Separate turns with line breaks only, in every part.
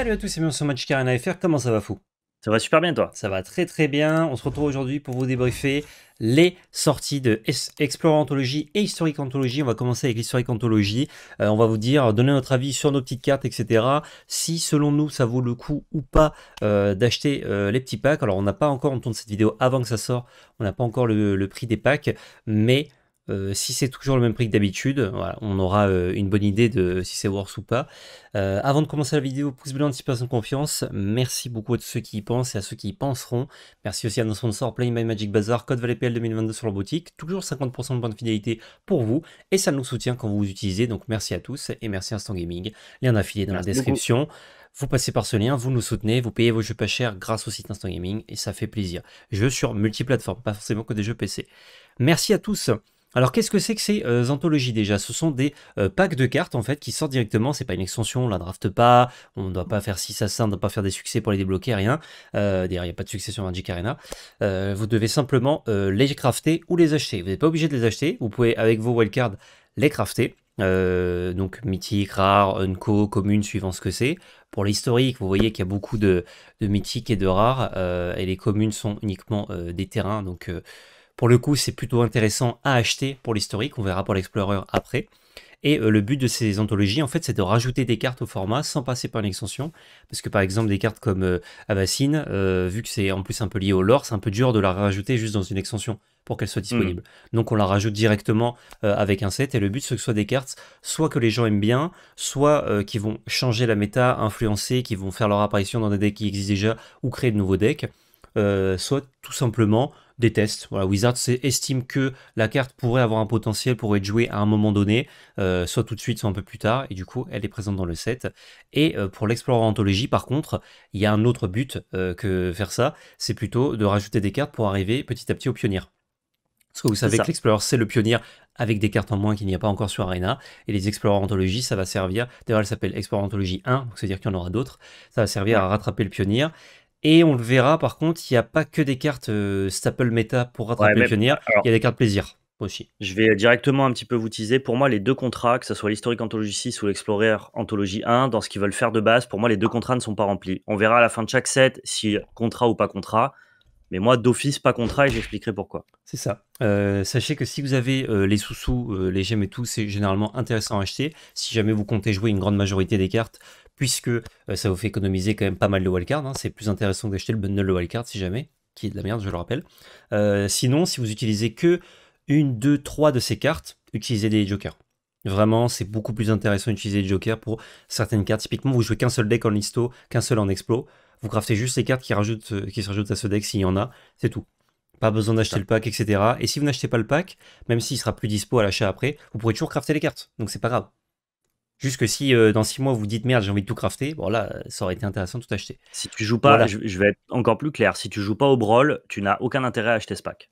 Salut à tous et bienvenue sur Magic Arena FR, comment ça va fou Ça va super bien toi Ça va très très bien, on se retrouve aujourd'hui pour vous débriefer les sorties de Explorer Anthology et Historic Anthology. On va commencer avec l'Historic Anthology, euh, on va vous dire, donner notre avis sur nos petites cartes, etc. Si selon nous ça vaut le coup ou pas euh, d'acheter euh, les petits packs, alors on n'a pas encore, on tourne cette vidéo avant que ça sorte, on n'a pas encore le prix des packs, mais... Euh, si c'est toujours le même prix que d'habitude, on aura euh, une bonne idée de si c'est worth ou pas. Euh, avant de commencer la vidéo, pouce bleu si personne confiance. Merci beaucoup à ceux qui y pensent et à ceux qui y penseront. Merci aussi à nos sponsors Play My Magic Bazaar, code PL 2022 sur la boutique. Toujours 50% de points de fidélité pour vous et ça nous soutient quand vous, vous utilisez. Donc merci à tous et merci à Instant Gaming. Lien affilié dans la description. Vous passez par ce lien, vous nous soutenez, vous payez vos jeux pas chers grâce au site Instant Gaming et ça fait plaisir. Jeux sur multiplateforme, pas forcément que des jeux PC. Merci à tous. Alors qu'est-ce que c'est que ces euh, anthologies déjà Ce sont des euh, packs de cartes en fait qui sortent directement, c'est pas une extension, on la drafte pas, on ne doit pas faire 6 à 5, on ne doit pas faire des succès pour les débloquer, rien. Euh, d'ailleurs il n'y a pas de succès sur Magic Arena. vous devez simplement les crafter ou les acheter. Vous n'êtes pas obligé de les acheter, vous pouvez avec vos wildcards les crafter. donc mythique, rare, unco, commune, suivant ce que c'est. Pour l'historique, vous voyez qu'il y a beaucoup de, de mythiques et de rares, et les communes sont uniquement des terrains, donc pour le coup, c'est plutôt intéressant à acheter pour l'historique, on verra pour l'Explorer après. Et euh, le but de ces anthologies, en fait, c'est de rajouter des cartes au format sans passer par une extension. Parce que par exemple, des cartes comme euh, Abassine, euh, vu que c'est en plus un peu lié au lore, c'est un peu dur de la rajouter juste dans une extension pour qu'elle soit disponible. Mm. Donc on la rajoute directement avec un set. Et le but, c'est que ce soit des cartes, soit que les gens aiment bien, soit qui vont changer la méta, influencer, qui vont faire leur apparition dans des decks qui existent déjà ou créer de nouveaux decks. soit tout simplement déteste. Voilà, Wizards estime que la carte pourrait avoir un potentiel pour être jouée à un moment donné, euh, soit tout de suite, soit un peu plus tard, et du coup, elle est présente dans le set. Et euh, pour l'Explorer Anthologie par contre, il y a un autre but euh, que faire ça, c'est plutôt de rajouter des cartes pour arriver petit à petit au pionnier. Parce que vous savez que l'Explorer, c'est le pionnier avec des cartes en moins qu'il n'y a pas encore sur Arena. Et les Explorer Anthology, ça va servir. D'ailleurs, elle s'appelle Explorer Anthology 1, c'est-à-dire qu'il y en aura d'autres. Ça va servir à rattraper le pionnier. Et on le verra, par contre, il n'y a pas que des cartes euh, staple meta pour rattraper le Pionnier, il y a des cartes plaisir
aussi. Je vais directement un petit peu vous teaser. Pour moi, les deux contrats, que ce soit l'Historique Anthologie 6 ou l'Explorer Anthologie 1, dans ce qu'ils veulent faire de base, pour moi, les deux contrats ne sont pas remplis. On verra à la fin de chaque set si contrat ou
pas contrat. Mais moi, d'office, pas contrat, et j'expliquerai pourquoi. C'est ça. Euh, sachez que si vous avez euh, les sous-sous, les gemmes et tout, c'est généralement intéressant à acheter. Si jamais vous comptez jouer une grande majorité des cartes, puisque euh, ça vous fait économiser quand même pas mal de wildcards, hein. C'est plus intéressant d'acheter le bundle de wildcards si jamais, qui est de la merde, je le rappelle. Euh, sinon, si vous utilisez que une, deux, trois de ces cartes, utilisez des jokers. Vraiment, c'est beaucoup plus intéressant d'utiliser des jokers pour certaines cartes. Typiquement, vous jouez qu'un seul deck en listo, qu'un seul en explo. Vous craftez juste les cartes qui, rajoutent, euh, qui se rajoutent à ce deck s'il y en a, c'est tout. Pas besoin d'acheter le pack, etc. Et si vous n'achetez pas le pack, même s'il sera plus dispo à l'achat après, vous pourrez toujours crafter les cartes. Donc c'est pas grave. Juste que si euh, dans six mois vous dites merde, j'ai envie de tout crafter, bon là, ça aurait été intéressant de tout acheter. Si tu joues pas, je,
vais être encore plus clair, si tu joues pas au Brawl, tu n'as aucun intérêt à acheter ce pack.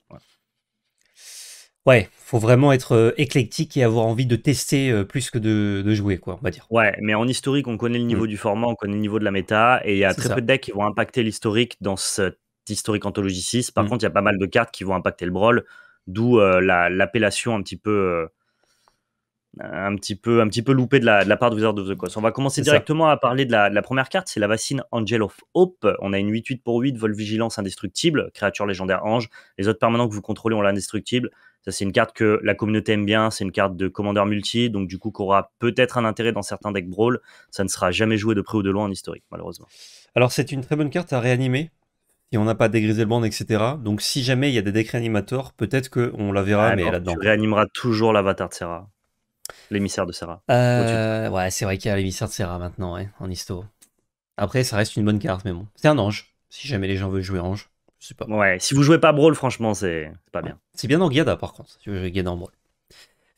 Ouais. faut vraiment être euh, éclectique et avoir envie de tester euh, plus que de, jouer, quoi, on va dire. Ouais, mais
en historique, on connaît le niveau mm. du format, on connaît le niveau de la méta, et il y a très peu de decks qui vont impacter l'historique dans cette historique anthologie 6. Par mm. contre, il y a pas mal de cartes qui vont impacter le brawl, d'où l'appellation un petit peu un petit peu, un petit peu loupé de la, part de Wizard of the Coast. On va commencer directement à parler de la, première carte, c'est la vaccine Angel of Hope. On a une 8-8 pour 8, vol vigilance indestructible, créature légendaire ange. Les autres permanents que vous contrôlez ont l'indestructible. Ça, c'est une carte que la communauté aime bien, c'est une carte de commandeur multi, donc du coup, qui aura peut-être un intérêt dans certains decks brawl.
Ça ne sera jamais joué de près ou de loin en historique, malheureusement. Alors, c'est une très bonne carte à réanimer, et on n'a pas dégrisé le band, etc. Donc si jamais il y a des decks réanimateurs, peut-être on la verra, ah, mais là-dedans. toujours l'avatar de L'émissaire de Serra. Euh, ouais, c'est vrai qu'il y a l'émissaire de Serra maintenant, en histo. Après, ça reste une bonne carte, mais bon. C'est un ange, si jamais les gens veulent jouer ange. Je sais pas. Ouais, si vous jouez pas Brawl, franchement, c'est pas bien. C'est bien en Giada, par contre, si vous jouez Giada en Brawl.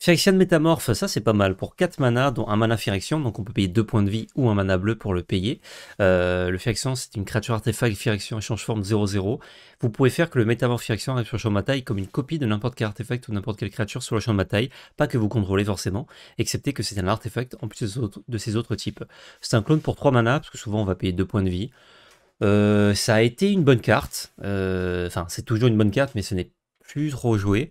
Phyrexian Métamorphe, ça c'est pas mal. Pour 4 manas, dont un mana Phyrexian, donc on peut payer 2 points de vie ou un mana bleu pour le payer. Euh, le Phyrexian, c'est une créature artefact Phyrexian échange forme 0-0. Vous pouvez faire que le Métamorph Phyrexian arrive sur le champ de bataille comme une copie de n'importe quel artefact ou n'importe quelle créature sur le champ de bataille, pas que vous contrôlez forcément, excepté que c'est un artefact en plus de ses autres types. C'est un clone pour 3 manas, parce que souvent on va payer 2 points de vie. Euh, ça a été une bonne carte, euh, enfin c'est toujours une bonne carte, mais ce n'est plus trop joué.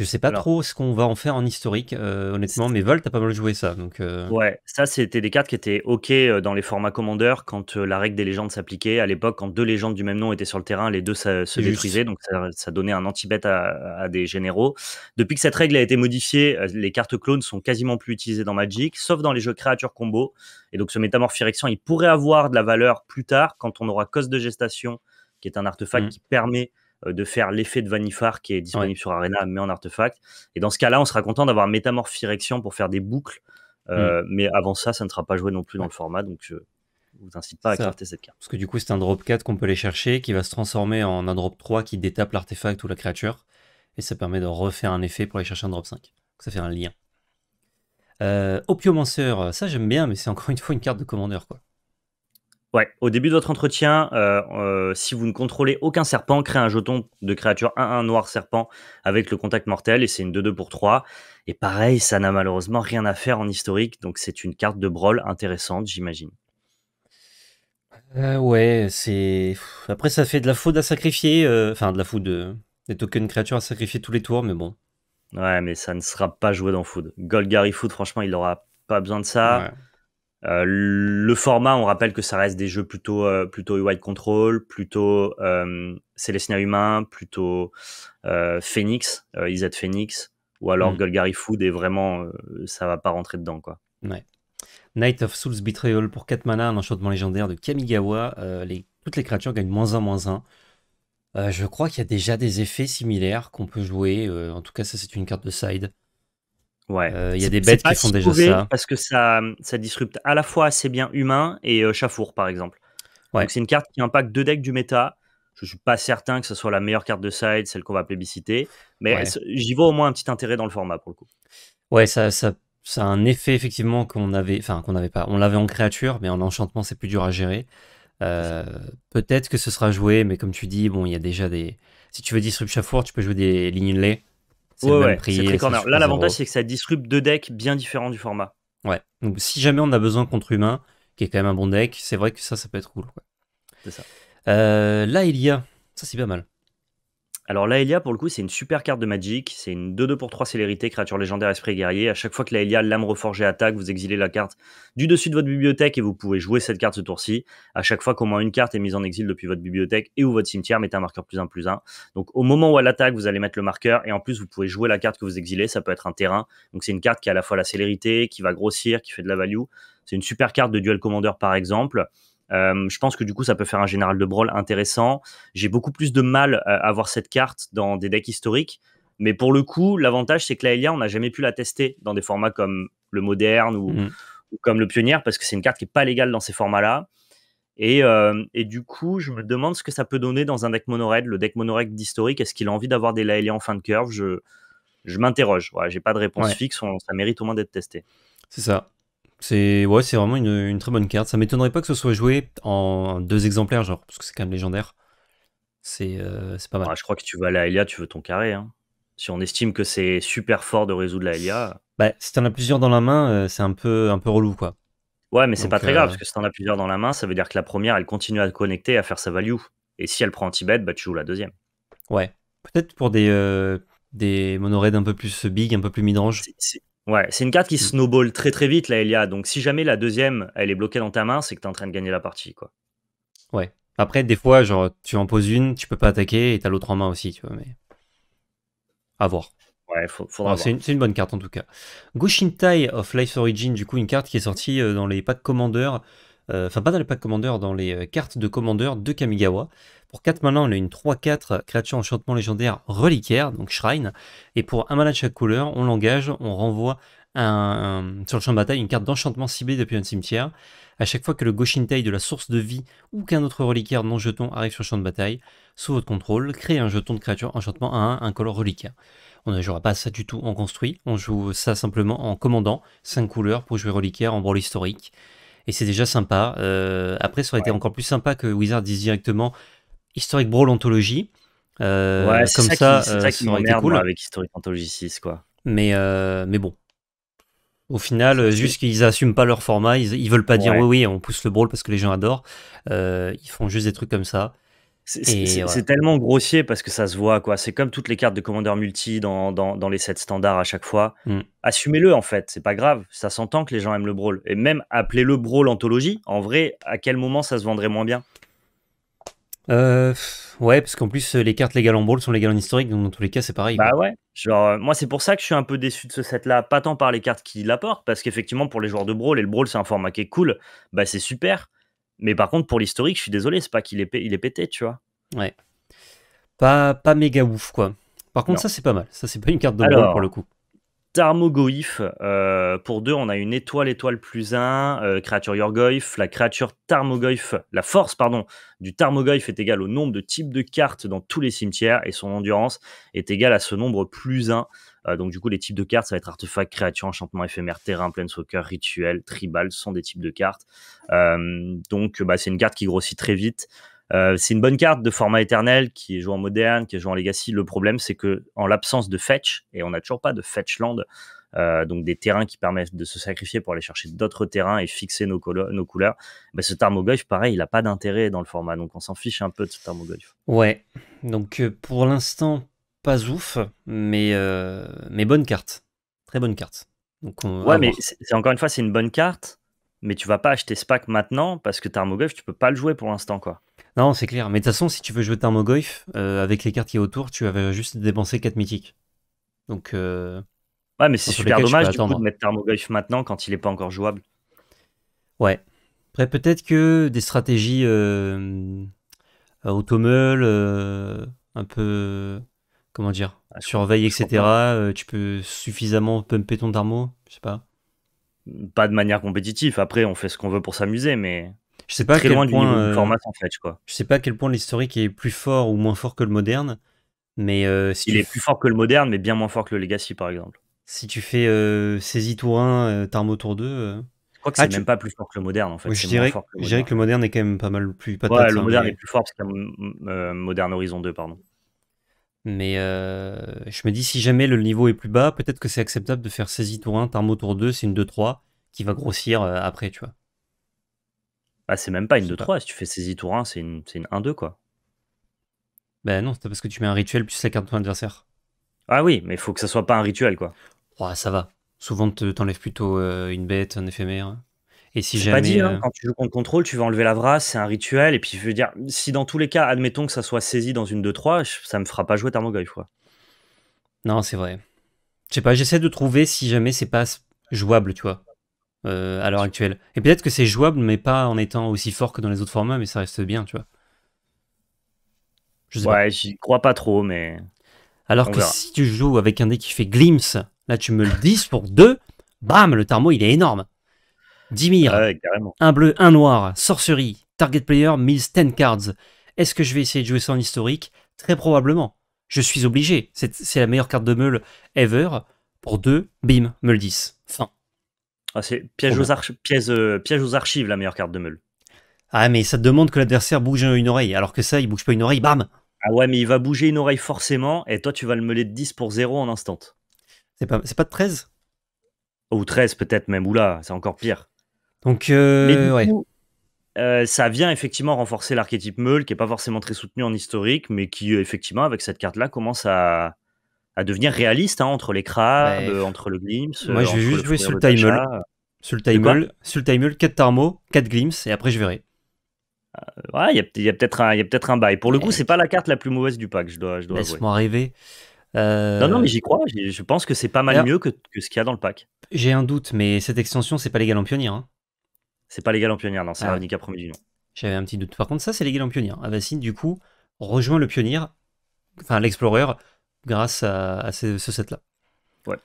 Je sais pas trop ce qu'on va en faire en historique, euh, honnêtement, mais Volt t'as pas mal joué ça. Donc, euh. Ouais, ça c'était
des cartes qui étaient OK euh, dans les formats commandeurs quand la règle des légendes s'appliquait. À l'époque, quand deux légendes du même nom étaient sur le terrain, les deux se détruisaient, donc ça, donnait un anti-bet à, des généraux. Depuis que cette règle a été modifiée, les cartes clones sont quasiment plus utilisées dans Magic, sauf dans les jeux créatures combo. Et donc ce métamorphirection, il pourrait avoir de la valeur plus tard quand on aura cause de gestation, qui est un artefact mmh. qui permet euh, de faire l'effet de Vanifar qui est disponible sur Arena, mais en artefact. Et dans ce cas-là, on sera content d'avoir Métamorphirection pour faire des boucles. Euh, hmm. Mais avant ça, ça ne sera pas joué non plus dans le format. Donc je vous incite pas à crafter cette
carte. Parce que du coup, c'est un drop 4 qu'on peut aller chercher qui va se transformer en un drop 3 qui détape l'artefact ou la créature. Et ça permet de refaire un effet pour aller chercher un drop 5. ça fait un lien. Opio euh, Opiomancer, ça j'aime bien, mais c'est encore une fois une carte de commandeur. quoi. Ouais, au début de votre entretien, euh, euh, si
vous ne contrôlez aucun serpent, créez un jeton de créature 1-1 noir serpent avec le contact mortel et c'est une 2-2 pour 3. Et pareil, ça n'a malheureusement rien à faire en historique, donc c'est une carte de brawl
intéressante, j'imagine. Euh, ouais, c'est. Après, ça fait de la foudre à sacrifier, enfin de la de des tokens créatures à sacrifier tous les tours, mais bon. Ouais, mais ça ne sera pas joué dans food. Golgari Food, franchement, il n'aura pas besoin de ça. Ouais.
Euh, le format, on rappelle que ça reste des jeux plutôt euh, plutôt UI control, plutôt euh, humain, plutôt euh, Phoenix, IZ Phoenix, ou alors hmm. Golgari Food, et vraiment, ça va pas rentrer dedans. quoi.
Night of Souls Betrayal pour 4 mana, un enchantement légendaire de Kamigawa. toutes les créatures gagnent moins 1, moins 1. je crois qu'il y a déjà des effets similaires qu'on peut jouer. en tout cas, ça, c'est une carte de side. Ouais. Euh, il y a des bêtes qui font déjà ça. Parce que ça, ça disrupte
à la fois assez bien Humain et Chafour, euh, par exemple. Ouais. Donc c'est une carte qui impacte deux decks du méta. Je ne suis pas certain que ce soit la meilleure carte de side, celle qu'on va plébisciter. Mais j'y vois au moins un petit intérêt dans le format pour le coup.
Ouais, ça, ça, ça a un effet effectivement qu'on avait, enfin qu'on n'avait pas. On l'avait en créature, mais en enchantement, c'est plus dur à gérer. Euh, peut-être que ce sera joué, mais comme tu dis, bon, il y a déjà des. Si tu veux disrupt Chafour, tu peux jouer des lignes de lait le corner. Là, l'avantage, c'est
que ça disrupte deux decks bien différents du format.
Ouais. Donc, si jamais on a besoin contre humain, qui est quand même un bon deck, c'est vrai que ça, ça peut être cool. C'est ça. Euh, là, il y a. Ça, c'est pas mal. Alors l'Aelia, pour le coup, c'est une super carte de Magic. C'est une 2-2
pour 3 célérité, créature légendaire, esprit guerrier. À chaque fois que l'Aelia, l'âme reforgée, attaque, vous exilez la carte du dessus de votre bibliothèque et vous pouvez jouer cette carte ce tour-ci. À chaque fois qu'au moins une carte est mise en exil depuis votre bibliothèque et ou votre cimetière, mettez un marqueur plus 1 plus 1. Donc au moment où elle attaque, vous allez mettre le marqueur et en plus, vous pouvez jouer la carte que vous exilez. Ça peut être un terrain. Donc c'est une carte qui a à la fois la célérité, qui va grossir, qui fait de la value. C'est une super carte de duel commandeur par exemple. Euh, je pense que du coup, ça peut faire un général de brawl intéressant. J'ai beaucoup plus de mal à avoir cette carte dans des decks historiques. Mais pour le coup, l'avantage, c'est que l'Aelia, on n'a jamais pu la tester dans des formats comme le moderne ou, mhm. ou comme le pionnier, parce que c'est une carte qui n'est pas légale dans ces formats-là. Euh, et, du coup, je me demande ce que ça peut donner dans un deck monorail le deck monorail d'historique. Est-ce qu'il a envie d'avoir des Laelia en fin de curve Je, je
m'interroge. je
J'ai pas de réponse fixe. ça mérite au moins d'être testé.
C'est ça. C'est ouais, c'est vraiment une, très bonne carte. Ça m'étonnerait pas que ce soit joué en deux exemplaires, genre, parce que c'est quand même légendaire. C'est euh, c'est pas mal. Bah, je crois que tu vas à la Elia, tu veux ton carré. Hein. Si on estime que c'est
super fort de résoudre la Elia.
Bah, si t'en as plusieurs dans la main, euh, c'est un peu, un peu relou, quoi.
Ouais, mais c'est pas très grave, euh, parce que si t'en as plusieurs dans la main, ça veut dire que la première, elle continue à te connecter, à faire sa value. Et si elle prend anti-bet, bah, tu joues la deuxième.
Ouais. Peut-être pour des, euh, des monoraids un peu plus big, un peu plus midrange range
Ouais, c'est une carte qui mmh. snowball très très vite, la Elia. Donc si jamais la deuxième, elle est bloquée dans ta main, c'est que t'es en train de gagner la partie, quoi.
Ouais. Après, des fois, genre, tu en poses une, tu peux pas attaquer et t'as l'autre en main aussi, tu vois, mais. À voir. Ouais, C'est une, bonne carte en tout cas. Gushintai of Life Origin, du coup, une carte qui est sortie euh, dans les packs commandeurs. Euh, enfin, pas dans les packs commandeurs, dans les euh, cartes de commandeur de Kamigawa. Pour 4 mana, on a une 3-4 créature enchantement légendaire reliquaire, donc shrine. Et pour un mana de chaque couleur, on l'engage, on renvoie un, sur le champ de bataille une carte d'enchantement ciblée depuis un cimetière. A chaque fois que le Goshintai de la source de vie ou qu'un autre reliquaire non jeton arrive sur le champ de bataille, sous votre contrôle, créez un jeton de créature enchantement à 1, un color reliquaire. On ne jouera pas ça du tout en construit, on joue ça simplement en commandant 5 couleurs pour jouer reliquaire en brawl historique. Et c'est déjà sympa. Euh, après, ça aurait été encore plus sympa que Wizard dise directement Historique Brawl Anthology. Euh, comme ça, euh, c'est ça qui, été cool.
avec historique Anthology 6, quoi.
Mais, euh, mais bon. Au final, juste qu'ils n'assument pas leur format, ils, ne veulent pas dire oui, on pousse le brawl parce que les gens adorent. ils font juste des trucs comme ça. C'est tellement grossier
parce que ça se voit, quoi. C'est comme toutes les cartes de Commander Multi dans, dans, les sets standards à chaque fois. Mm. Assumez-le, en fait, c'est pas grave. Ça s'entend que les gens aiment le Brawl. Et même appelez-le Brawl Anthologie. En vrai, à quel moment ça se vendrait moins bien
euh, ouais, parce qu'en plus, euh, les cartes légales en brawl sont légales en historique, donc dans tous les cas, c'est pareil. Bah
ouais. Genre, euh, moi, c'est pour ça que je suis un peu déçu de ce set-là, pas tant par les cartes qui l'apportent, parce qu'effectivement, pour les joueurs de brawl, et le brawl, c'est un format qui est cool, bah c'est super. Mais par contre, pour l'historique, je suis désolé, c'est pas qu'il est, il est pété, tu vois.
Ouais. Pas, pas méga ouf, quoi. Par contre, ça, c'est pas mal. Ça, c'est pas une carte de brawl pour le coup.
Tarmogoyf. Euh, pour deux, on a une étoile, étoile plus un, euh, créature Yorgoyf. La créature Tarmogoyf, la force, pardon, du Tarmogoyf est égale au nombre de types de cartes dans tous les cimetières et son endurance est égale à ce nombre plus un. Euh, donc, du coup, les types de cartes, ça va être artefact, créature, enchantement éphémère, terrain, planeswalker, rituel, tribal, sont des types de cartes. donc, bah, c'est une carte qui grossit très vite. Euh, c'est une bonne carte de format éternel qui est jouée en moderne, qui est jouée en legacy. Le problème, c'est que en l'absence de fetch, et on n'a toujours pas de fetch land, euh, donc des terrains qui permettent de se sacrifier pour aller chercher d'autres terrains et fixer nos, couleurs, bah, ce Tarmogoyf, pareil, il n'a pas d'intérêt dans le format. Donc on s'en fiche un peu de ce Tarmogoyf.
Ouais, donc euh, pour l'instant, pas ouf, mais, mais bonne carte. Très bonne carte. ouais, mais c'est encore une fois, c'est une bonne carte
mais tu vas pas acheter ce pack maintenant parce que Tarmogoyf, tu peux pas le jouer pour l'instant, quoi.
Non, c'est clair. Mais de toute façon, si tu veux jouer Thermogoyf, euh, avec les cartes qui y autour, tu avais juste dépenser 4 mythiques. Donc. Euh, ouais, mais c'est super dommage du de
mettre Thermogoyf maintenant quand il n'est pas encore jouable.
Ouais. Après, peut-être que des stratégies euh, euh un peu. Comment dire ah, Surveille, etc. tu peux suffisamment pumper ton d'armo Je sais pas.
Pas de manière compétitive. Après, on fait ce qu'on veut pour s'amuser, mais. Je sais pas quel point, euh, format Je
sais pas à quel point l'historique est
plus fort ou moins fort que le moderne, mais euh, il est plus fort que le moderne, mais bien moins fort que le legacy,
par exemple. Si tu fais euh, saisie tour 1, Tarmo tour 2. Je crois que ah, c'est même pas plus fort que le moderne en fait. je, dirais, que le moderne est quand même pas mal plus. ouais, le hein, moderne est
plus fort parce que mm,
euh, moderne Horizon 2, pardon. Mais je me dis, si jamais le niveau est plus bas, peut-être que c'est acceptable de faire saisie tour 1, Tarmo tour 2, c'est une 2-3 qui va grossir après, tu vois.
Ah, c'est même pas une 2-3. Si tu fais saisie tour 1, c'est une, une 1-2, quoi.
Ben non, c'est parce que tu mets un rituel plus la carte de ton adversaire. Ah oui, mais il faut que ça soit pas un rituel, quoi. Ouais, oh, ça va. Souvent, t'enlèves plutôt euh, une bête, un éphémère. Et si jamais. Pas dit, hein, euh, quand
tu joues contre contrôle, tu vas enlever la vraie, c'est un rituel. Et puis, je veux dire, si dans tous les cas, admettons que
ça soit saisi dans une 2-3, ça me fera pas jouer Tarmogolf, quoi. Non, c'est vrai. Je sais pas, j'essaie de trouver si jamais c'est pas jouable, tu vois. Euh, à l'heure actuelle. Et peut-être que c'est jouable, mais pas en étant aussi fort que dans les autres formats, mais ça reste bien, tu vois. Je ouais, j'y crois pas trop, mais.
Alors que si
tu joues avec un dé qui fait glimpse, là tu me le dis pour deux. bam, le tarmo il est énorme. Dimir, ouais, un bleu, un noir, sorcerie, target player, mille 10 cards. Est-ce que je vais essayer de jouer ça en historique Très probablement. Je suis obligé. C'est la meilleure carte de meule ever. Pour 2, bim, le dis Fin.
Ah, c'est piège, aux piège, euh, piège aux archives, la meilleure carte de meule.
Ah, mais ça te demande que l'adversaire bouge une oreille, alors que ça, il bouge pas une
oreille, bam Ah ouais, mais il va bouger une oreille forcément, et toi, tu vas le meuler de 10 pour 0 en instant. C'est pas, pas de 13 Ou 13 peut-être même, ou là, c'est encore pire.
Donc, euh, ouais.
Euh, ça vient effectivement renforcer l'archétype Meul qui n'est pas forcément très soutenu en historique, mais qui, effectivement, avec cette carte-là, commence à, à devenir réaliste hein, entre les crabes, entre le glimpse. Moi, je vais euh, juste jouer sur le, timel.
Sur le timel, sur le 4
tarmo, 4 glimpse, et après je verrai. Euh, ouais, il y a, peut-être un, peut un bail. Pour le coup,
c'est pas la carte la plus mauvaise du pack, je dois, je dois Laisse-moi rêver. Euh, non, non, mais j'y crois. Je pense que c'est pas mal mieux que, que ce qu'il y a dans le pack. J'ai un doute, mais cette extension, c'est pas légal en pionnier. Hein. C'est pas légal en pionnier, non, c'est ah. premier du nom. J'avais un petit doute. Par contre, ça, c'est légal en pionnier. Hein. Avacine, ah, bah, du coup, rejoint le pionnier, enfin l'explorer, grâce à, ce, set-là. Ouais.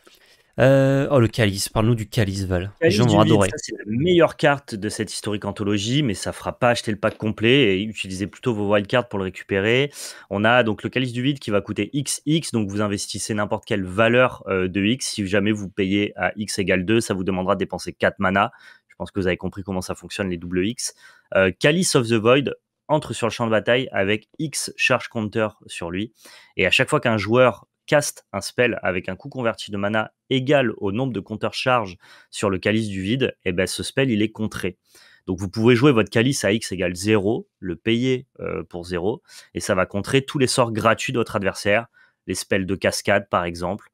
Euh, oh, le calice, parle-nous du calice, Val. Les gens vont
C'est la meilleure carte de cette historique anthologie, mais ça fera pas acheter le pack complet et utilisez plutôt vos wildcards pour le récupérer. On a donc le calice du vide qui va coûter XX, donc vous investissez n'importe quelle valeur euh, de X. Si jamais vous payez à X égale 2, ça vous demandera de dépenser 4 mana. Je pense que vous avez compris comment ça fonctionne les double X. Euh, Calice of the Void, entre sur le champ de bataille avec X charge counter sur lui. Et à chaque fois qu'un joueur caste un spell avec un coût converti de mana égal au nombre de compteurs charge sur le calice du vide, et eh ben ce spell il est contré. Donc vous pouvez jouer votre calice à x égale 0, le payer euh, pour 0, et ça va contrer tous les sorts gratuits de votre adversaire, les spells de cascade par exemple.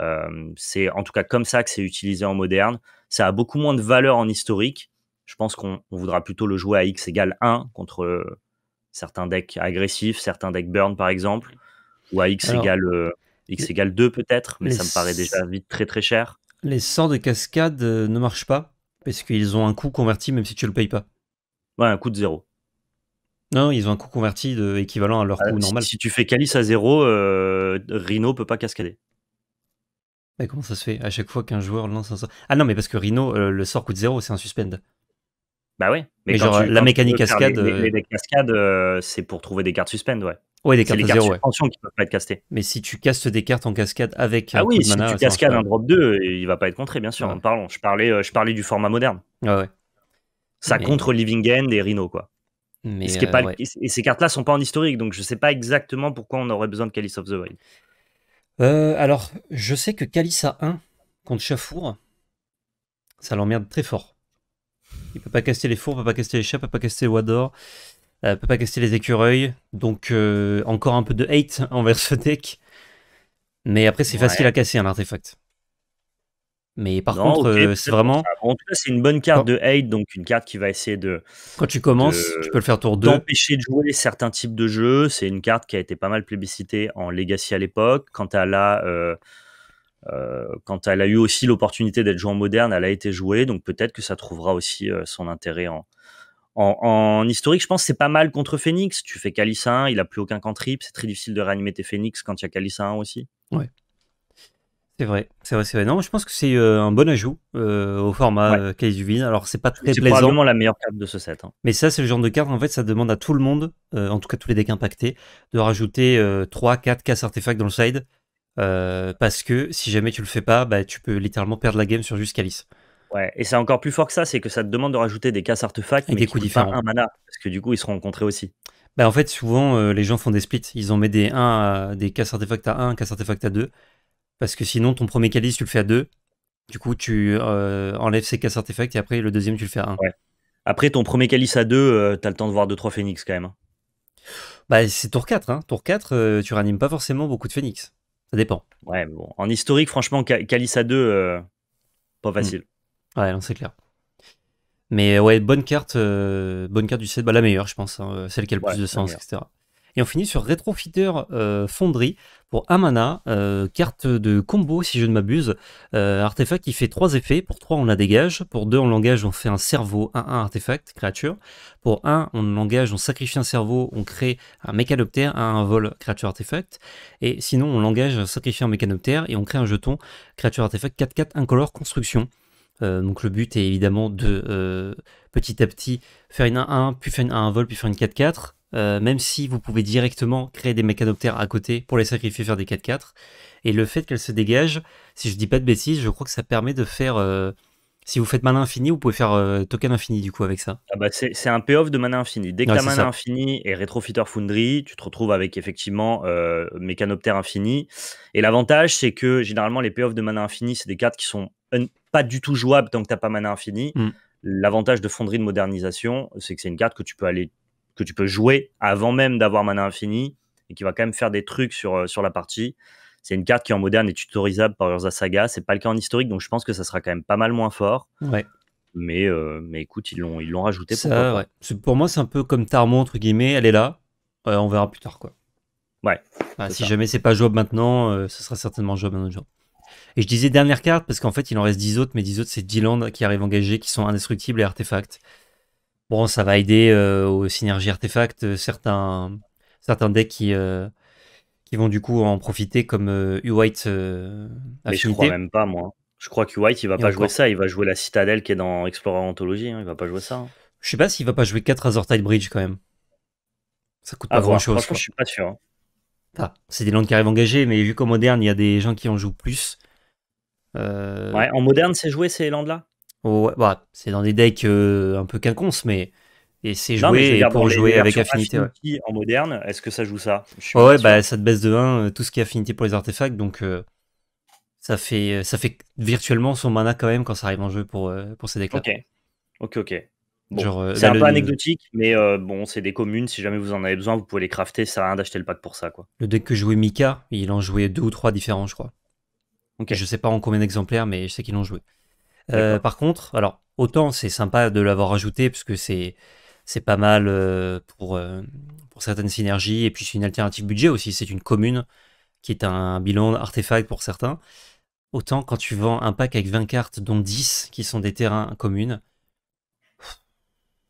Euh, c'est en tout cas comme ça que c'est utilisé en moderne. Ça a beaucoup moins de valeur en historique, je pense qu'on voudra plutôt le jouer à x égale 1 contre euh, certains decks agressifs, certains decks burn par exemple, ou à x égale 2 euh, peut-être, mais ça me paraît déjà vite très très cher.
Les sorts de cascade euh, ne marchent pas parce qu'ils ont un coût converti même si tu le payes pas. Ouais, un coût de zéro. Non, ils ont un coût converti de, équivalent
à leur coût normal. Si tu fais Calice à 0, Rino ne peut pas cascader.
Mais comment ça se fait À chaque fois qu'un joueur lance un sort. Ah non, mais parce que Rhino, le sort coûte zéro, c'est un suspend. Bah oui. Mais, genre, la mécanique cascade. Les,
euh, cascades, euh, c'est pour trouver des cartes suspend,
ouais. Oui, des cartes les qui peuvent pas être castées. Mais si tu castes des cartes en cascade avec. Ah un euh, oui, si tu cascades un
drop 2, il va pas être contré, bien sûr. je parlais, je parlais du format moderne. ouais. Ça contre Living End et Rhino, quoi. Mais et, ce qui pas... et ces cartes-là sont pas en historique, donc je sais pas exactement pourquoi on aurait besoin de Calice of the
Void. alors, je sais que Calice a 1 contre Chafour, ça l'emmerde très fort. Il peut pas casser les fours, peut pas casser les chats, peut pas casser le Wador, euh, peut pas casser les écureuils. Donc euh, encore un peu de hate envers ce deck. Mais après, c'est facile à casser un artefact.
Mais par contre, euh, c'est vraiment. en tout cas, c'est une bonne carte de hate, donc une carte qui va essayer de. Quand tu commences, tu peux le faire tour 2. D'empêcher de jouer certains types de jeux. C'est une carte qui a été pas mal plébiscitée en Legacy à l'époque. Quant à là. Euh, quand elle a eu aussi l'opportunité d'être jouée en moderne, elle a été jouée, donc peut-être que ça trouvera aussi euh, son intérêt en, en, historique. Je pense que c'est pas mal contre Phoenix. Tu fais Kalissa 1, il a plus aucun cantrip, c'est très difficile de réanimer tes Phoenix quand il y a Kalissa 1 aussi.
Ouais. C'est vrai, c'est vrai, Non, je pense que c'est euh, un bon ajout au format ouais. Alors, c'est pas très plaisant. C'est probablement la meilleure carte de ce set. Hein. Mais ça, c'est le genre de carte, en fait, ça demande à tout le monde, en tout cas tous les decks impactés, de rajouter 3, 4 casse artefacts dans le side. Euh, parce que si jamais tu le fais pas, bah, tu peux littéralement perdre la game sur juste Calice.
Ouais, et c'est encore plus fort que ça, c'est que ça te demande de
rajouter des casse artefacts Et des coups différents. un mana,
parce que du coup ils seront rencontrés aussi.
Bah en fait, souvent euh, les gens font des splits, ils en mettent des des artefacts à 1, casse artefacts à 2, parce que sinon ton premier calice tu le fais à 2, du coup tu euh, enlèves ces casse artefacts et après le deuxième tu le fais à 1. Après ton premier calice à 2, tu t'as le temps de voir 2-3 phoenix quand même. Hein. Bah c'est tour 4, hein. tour 4 tu ranimes pas forcément beaucoup de phoenix dépend. Ouais, bon. En historique, franchement, Calice 2, euh, pas mm. facile. Ouais, non, c'est clair. Mais ouais, bonne carte, euh, bonne carte du set, bah, la meilleure, je pense. Hein. Euh, celle qui a le plus de sens, etc. Et on finit sur Retrofitter euh, Fonderie pour Amana, euh, carte de combo si je ne m'abuse. Euh, artefact qui fait 3 effets. Pour 3 on la dégage. Pour 2 on l'engage, on fait un cerveau 1-1 artefact, créature. Pour 1 on l'engage, on sacrifie un cerveau, on crée un mécanoptère 1-1 vol créature artefact. Et sinon on l'engage, on sacrifie un mécanoptère et on crée un jeton créature artefact 4-4 incolore construction. Euh, donc le but est évidemment de euh, petit à petit faire une 1-1, puis faire une 1-1 vol, puis faire une 4-4, euh, même si vous pouvez directement créer des mécanoptères à côté pour les sacrifier faire des 4-4. Et le fait qu'elles se dégagent, si je dis pas de bêtises, je crois que ça permet de faire... Euh, si vous faites mana infini, vous pouvez faire euh, token infini du coup avec ça.
Ah bah, c'est un payoff de mana infini. Dès que mana infini est rétrofitter fonderie, tu te retrouves avec effectivement Mécanoptère infini. Et l'avantage, c'est que généralement les payoffs de mana infini, c'est des cartes qui sont pas du tout jouables tant que tu n'as pas mana infini. Hmm. L'avantage de Fonderie de modernisation, c'est que c'est une carte que tu peux aller que tu peux jouer avant même d'avoir mana infini et qui va quand même faire des trucs sur, euh, sur la partie. C'est une carte qui en moderne est tutorisable par Urza Saga. C'est pas le cas en historique, donc je pense que ça sera quand même pas mal moins fort. Mais, euh, mais écoute, ils
l'ont, ils l'ont rajouté. Ça, Pour moi, c'est un peu comme Tarmon, entre guillemets. Elle est là. Euh, on verra plus tard, quoi. Ouais. Bah, si jamais c'est pas job maintenant, ce sera certainement job un autre jour. Et je disais dernière carte parce qu'en fait, il en reste 10 autres, mais 10 autres, c'est 10 landes qui arrivent engagés, qui sont indestructibles et artefacts. Bon, ça va aider euh, aux synergies artefacts, euh, certains, certains decks euh, qui, vont du coup en profiter, comme U-White. Mais je crois même
pas, moi. Je crois que White il va pas jouer ça, il va jouer la citadelle qui est dans Explorer Anthology, hein. il va pas jouer ça. Hein.
Je sais pas s'il va pas jouer 4 Azor Tide Bridge quand même. Ça coûte pas grand chose. Franchement, je suis pas sûr. Hein. Ah, c'est des landes qui arrivent engagées, mais vu qu'en moderne, il y a des gens qui en jouent plus. Ouais, en moderne, c'est joué ces landes-là bah, c'est dans des decks euh, un peu quinconces, mais et c'est joué pour jouer avec affinité.
En moderne, est-ce que ça joue
ça Ouais, bah, ça te baisse de 1 euh, tout ce qui est Affinity pour les artefacts, donc euh, ça, fait, ça fait virtuellement son mana quand même quand ça arrive en jeu pour, pour ces decks Ok, ok, ok. c'est bah, un peu anecdotique,
mais bon, c'est des communes. Si jamais vous en avez besoin, vous pouvez les crafter. Ça sert à rien d'acheter le pack pour ça. quoi.
Le deck que jouait Mika, il en jouait deux ou trois différents, je crois. Ok. Je sais pas en combien d'exemplaires, mais je sais qu'ils l'ont joué. Euh, par contre, alors autant c'est sympa de l'avoir ajouté parce que c'est pas mal euh, euh, pour certaines synergies et puis c'est une alternative budget aussi. C'est une commune qui est un bilan artefact pour certains. Autant quand tu vends un pack avec 20 cartes dont 10 qui sont des terrains communes,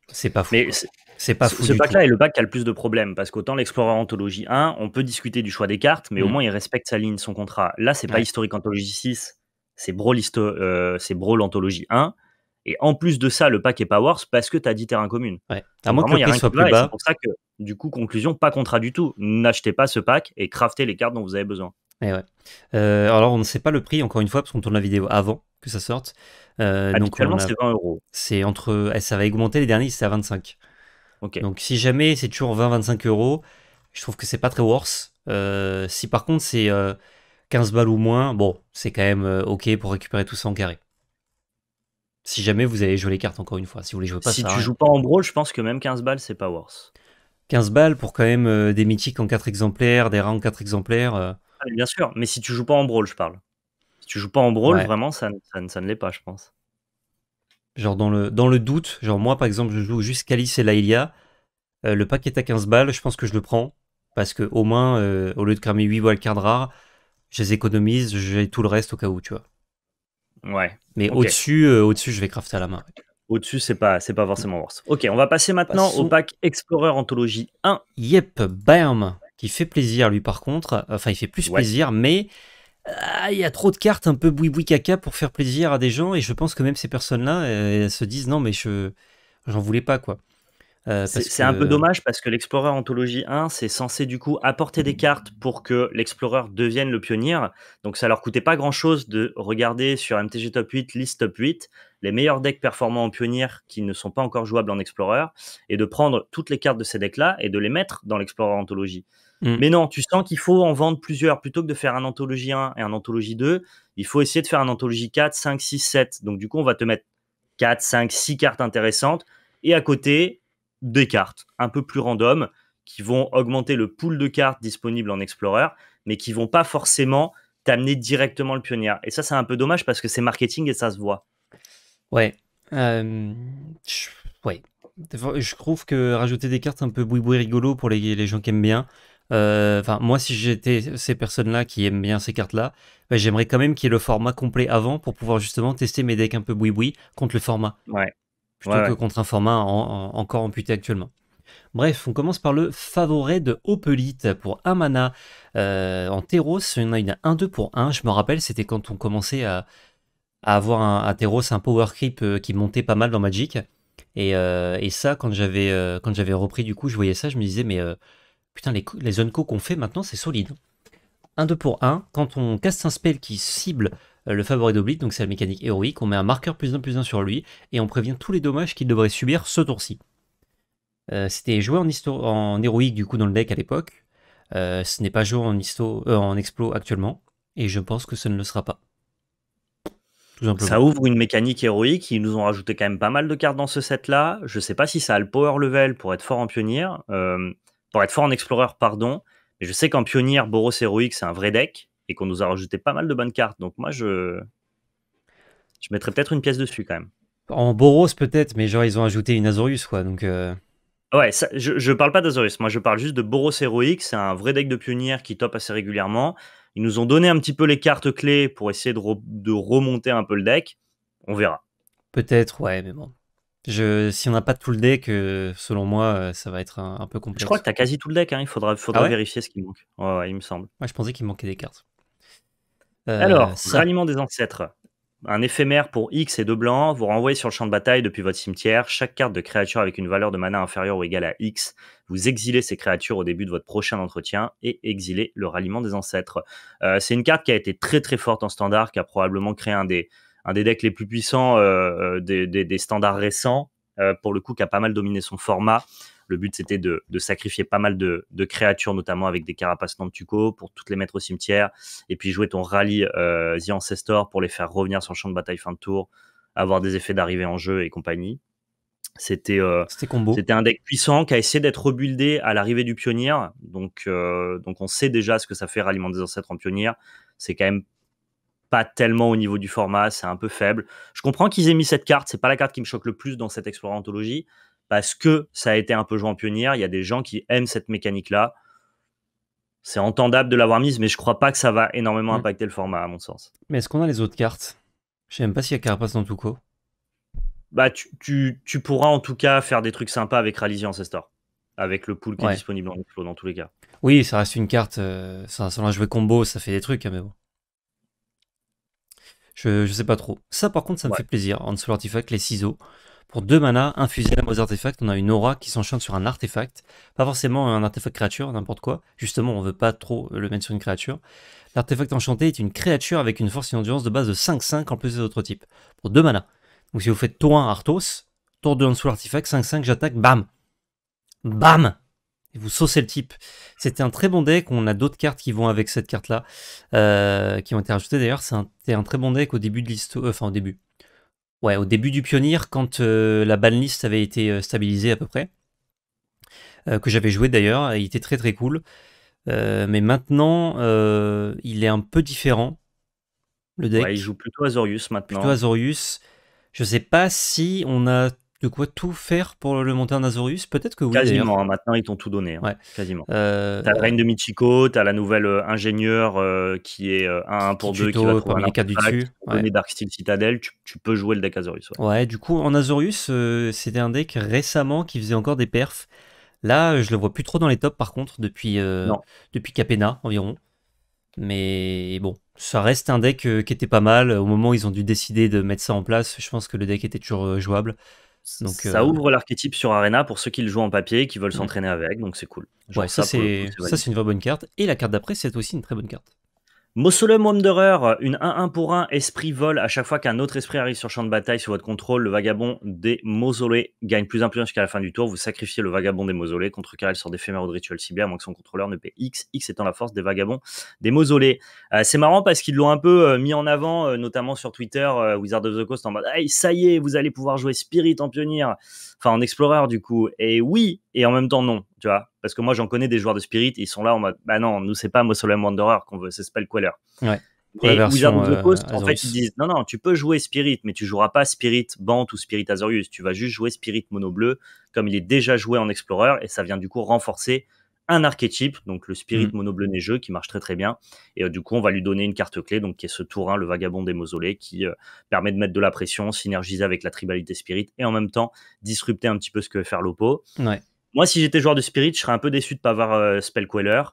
c'est pas fou. Mais c'est pas fou. Ce pack-là
est le pack qui a le plus de problèmes parce qu'autant l'Explorer Anthologie 1, on peut discuter du choix des cartes, mais au mmh. moins il respecte sa ligne, son contrat. Là, c'est pas Historique Anthologie 6 c'est Brawl, euh, 1. Et en plus de ça, le pack est pas worse parce que tu as 10 terrains communs. À moins que le prix soit plus bas. C'est pour ça que, du coup, conclusion, pas contrat du tout. N'achetez pas ce pack et craftez les cartes dont vous avez besoin.
Eh euh, alors, on ne sait pas le prix, encore une fois, parce qu'on tourne la vidéo avant que ça sorte. Euh, ah, c'est 20 euros. C'est entre... Eh, ça va augmenter, les derniers, c'est à 25. Okay. Donc, si jamais c'est toujours 20-25 euros, je trouve que c'est pas très worse. Euh, si par contre, c'est euh, 15 balles ou moins, bon, c'est quand même euh, OK pour récupérer tout ça en carré. Si jamais vous allez jouer les cartes, encore une fois, si vous les jouez pas Si tu hein. joues
pas en brawl, je pense que même 15 balles, c'est pas worse.
15 balles pour quand même euh, des mythiques en 4 exemplaires, des rats en 4 exemplaires. Euh. Ah,
bien sûr, mais si tu joues pas en brawl, je parle. Si tu joues pas en brawl, vraiment, ça, ne- ça l'est pas, je pense.
genre dans le, dans le doute, genre moi par exemple, je joue juste Calice et Laïlia. le paquet est à 15 balles, je pense que je le prends. Parce que au moins, au lieu de cramer 8 cartes rares, je les économise, j'ai tout le reste au cas où, tu vois.
Ouais. Mais au-dessus,
euh, au-dessus, je vais crafter à la main. Au-dessus, c'est pas, c'est pas forcément worse.
Ok, on va passer maintenant au
pack Explorer Anthologie 1. Yep, bam, qui fait plaisir lui par contre. Enfin, il fait plus plaisir, mais ah, il y a trop de cartes un peu boui-boui caca pour faire plaisir à des gens et je pense que même ces personnes-là, euh, se disent non mais je, j'en voulais pas quoi. Euh, c'est un peu dommage
parce que l'Explorer Anthologie 1, c'est censé du coup apporter des mmh. cartes pour que l'Explorer devienne le pionnier. Donc ça leur coûtait pas grand chose de regarder sur MTG Top 8, List Top 8, les meilleurs decks performants en pionnier qui ne sont pas encore jouables en Explorer et de prendre toutes les cartes de ces decks-là et de les mettre dans l'Explorer Anthologie. Mmh. Mais non, tu sens qu'il faut en vendre plusieurs plutôt que de faire un Anthologie 1 et un Anthologie 2. Il faut essayer de faire un Anthologie 4, 5, 6, 7. Donc du coup, on va te mettre 4, 5, 6 cartes intéressantes et à côté, des cartes un peu plus random qui vont augmenter le pool de cartes disponibles en Explorer, mais qui vont pas forcément t'amener directement le pionnier. Et ça, c'est un peu dommage parce que c'est marketing et ça se voit.
Ouais. Euh, je, ouais. Je trouve que rajouter des cartes un peu boui-boui rigolo pour les, les gens qui aiment bien. Euh, enfin, moi, si j'étais ces personnes-là qui aiment bien ces cartes-là, ben, j'aimerais quand même qu'il y ait le format complet avant pour pouvoir justement tester mes decks un peu boui-boui contre le format. Ouais plutôt que contre un format encore amputé actuellement. Bref, on commence par le favori de Opelite pour un mana. Euh, en Terros, il y en a une 1-2 pour 1. Je me rappelle, c'était quand on commençait à, avoir un, à un power creep euh, qui montait pas mal dans Magic. Et, euh, ça, quand j'avais repris, du coup, je voyais ça, je me disais, mais putain, les, les zones qu'on fait maintenant, c'est solide. 1-2 pour 1. Quand on casse un spell qui cible le favori d'oblique, donc c'est la mécanique héroïque, on met un marqueur plus 1 plus 1 sur lui, et on prévient tous les dommages qu'il devrait subir ce tour-ci. Euh, c'était joué en, en héroïque du coup dans le deck à l'époque, euh, ce n'est pas joué en, histo euh, en explo actuellement, et je pense que ce ne le sera pas. Ça
ouvre une mécanique héroïque. Ils nous ont rajouté quand même pas mal de cartes dans ce set-là. Je ne sais pas si ça a le power level pour être fort en pionnier, pour être fort en explorer, pardon. Mais je sais qu'en pionnier, Boros héroïque, c'est un vrai deck et qu'on nous a rajouté pas mal de bonnes cartes. Donc moi, je, je mettrais peut-être une pièce dessus quand même.
En Boros peut-être, mais genre ils ont ajouté une Azorius quoi, donc. Euh.
Ouais, je, je parle pas d'Azorius, moi je parle juste de Boros Heroic, c'est un vrai deck de pionnière qui top assez régulièrement. Ils nous ont donné un petit peu les cartes clés pour essayer de, remonter un peu le deck, on verra. Peut-être, ouais, mais
bon. Je, si on n'a pas tout le deck, euh, selon moi, euh, ça va être un, peu compliqué. Je crois que tu as quasi tout le deck, hein. il faudra, faudra ah vérifier ce qui manque, ouais, il me semble. Moi je pensais qu'il manquait des cartes. Euh, Alors, ralliement des
ancêtres. Un éphémère pour X et 2 blancs, vous renvoyez sur le champ de bataille depuis votre cimetière. Chaque carte de créature avec une valeur de mana inférieure ou égale à X, vous exilez ces créatures au début de votre prochain entretien et exilez le ralliement des ancêtres. Euh, c'est une carte qui a été très très forte en standard, qui a probablement créé un des, un des decks les plus puissants euh, des, standards récents. pour le coup, qui a pas mal dominé son format. Le but, c'était de, sacrifier pas mal de, créatures, notamment avec des carapaces Nantuko, pour toutes les mettre au cimetière, et puis jouer ton rallye euh, The Ancestor pour les faire revenir sur le champ de bataille fin de tour, avoir des effets d'arrivée en jeu et compagnie. C'était euh, c'était un deck puissant qui a essayé d'être rebuildé à l'arrivée du pionnier. Donc, euh, donc on sait déjà ce que ça fait ralliement des ancêtres en pionnier. C'est quand même pas tellement au niveau du format, c'est un peu faible. Je comprends qu'ils aient mis cette carte, c'est pas la carte qui me choque le plus dans cette explorantologie parce que ça a été un peu joué en pionnière. Il y a des gens qui aiment cette mécanique-là. C'est entendable de l'avoir mise, mais je crois pas que ça va énormément mm. impacter le format, à mon sens.
Mais est-ce qu'on a les autres cartes Je sais même pas s'il y a Carapace dans tout Bah, tu, pourras en tout
cas faire des trucs sympas avec Rallysy Ancestor, avec le pool qui est disponible en flow dans tous les cas.
Oui, ça reste une carte, euh, ça, ça un jouer combo, ça fait des trucs, hein, mais bon. Je, ne sais pas trop. Ça, par contre, ça me fait plaisir. En dessous artifact les ciseaux. Pour deux manas, infuser l'âme aux artefacts, on a une aura qui s'enchaîne sur un artefact. Pas forcément un artefact créature, n'importe quoi. Justement, on veut pas trop le mettre sur une créature. L'artefact enchanté est une créature avec une force et une endurance de base de 5-5 en plus des autres types. Pour deux manas. Donc si vous faites tour 1 Arthos, tour 2 en dessous l'artefact, 5-5, j'attaque, bam Bam et vous saucez le type. C'était un très bon deck. On a d'autres cartes qui vont avec cette carte-là, euh, qui ont été rajoutées d'ailleurs. C'était un, un, très bon deck au début de l'histoire, euh, enfin au début, ouais, au début du Pionnier, quand euh, la banlist avait été euh, stabilisée à peu près, euh, que j'avais joué d'ailleurs, il était très très cool. mais maintenant, il est un peu différent, le deck. Ouais, il joue
plutôt Azorius maintenant. Plutôt
Azorius. Je sais pas si on a de quoi tout faire pour le monter en Azorius Peut-être que oui. Quasiment, hein, maintenant ils t'ont tout donné. Hein, ouais. Quasiment. Euh, t'as le règne de
Michiko, t'as la nouvelle euh, ingénieur euh, qui est un pour 2 qui va un du dessus. Dark Citadel, tu, peux jouer le deck Azorius.
Ouais, du coup en Azorius, c'était un deck récemment qui faisait encore des perfs. Là, je le vois plus trop dans les tops par contre depuis, depuis Capena environ. Mais bon, ça reste un deck qui était pas mal. Au moment où ils ont dû décider de mettre ça en place, je pense que le deck était toujours jouable. Donc, ça euh, ouvre
l'archétype sur Arena pour ceux qui le jouent en papier qui veulent mm. s'entraîner avec, donc c'est cool. ça, ça c'est une vraie bonne carte. Et la carte d'après, c'est aussi une très bonne carte. Mausoleum Wanderer, une 1-1 pour 1, esprit vol. À chaque fois qu'un autre esprit arrive sur champ de bataille sous votre contrôle, le vagabond des mausolées gagne plus influence qu'à la fin du tour. Vous sacrifiez le vagabond des mausolées contre car il sort d'éphémère ou de rituel cyber, à moins que son contrôleur ne paye X. X étant la force des vagabonds des mausolées. Euh, c'est marrant parce qu'ils l'ont un peu euh, mis en avant, euh, notamment sur Twitter, Wizard of the Coast, en mode hey, «Ah, ça y est, vous allez pouvoir jouer Spirit en pionnier, enfin en explorer du coup. Et oui, et en même temps non, tu vois, parce que moi j'en connais des joueurs de Spirit, ils sont là en mode bah non, nous c'est pas Mossolem Wanderer qu'on veut, c'est Spellqueller.
Ouais. et Wizard of the euh, Coast, en fait, ils
disent non, non, tu peux jouer Spirit, mais tu joueras pas Spirit Bant ou Spirit Azorius, tu vas juste jouer Spirit Mono Bleu, comme il est déjà joué en Explorer, et ça vient du coup renforcer un archétype, donc le Spirit mm. Mono Bleu neigeux, qui marche très très bien. Et euh, du coup, on va lui donner une carte clé, donc qui est ce Tourin, le vagabond des mausolées, qui euh, permet de mettre de la pression, synergiser avec la tribalité Spirit, et en même temps disrupter un petit peu ce que veut faire l'Opo. Ouais. Moi, si j'étais joueur de Spirit, je serais un peu déçu de ne pas avoir euh, Spellcaller, euh,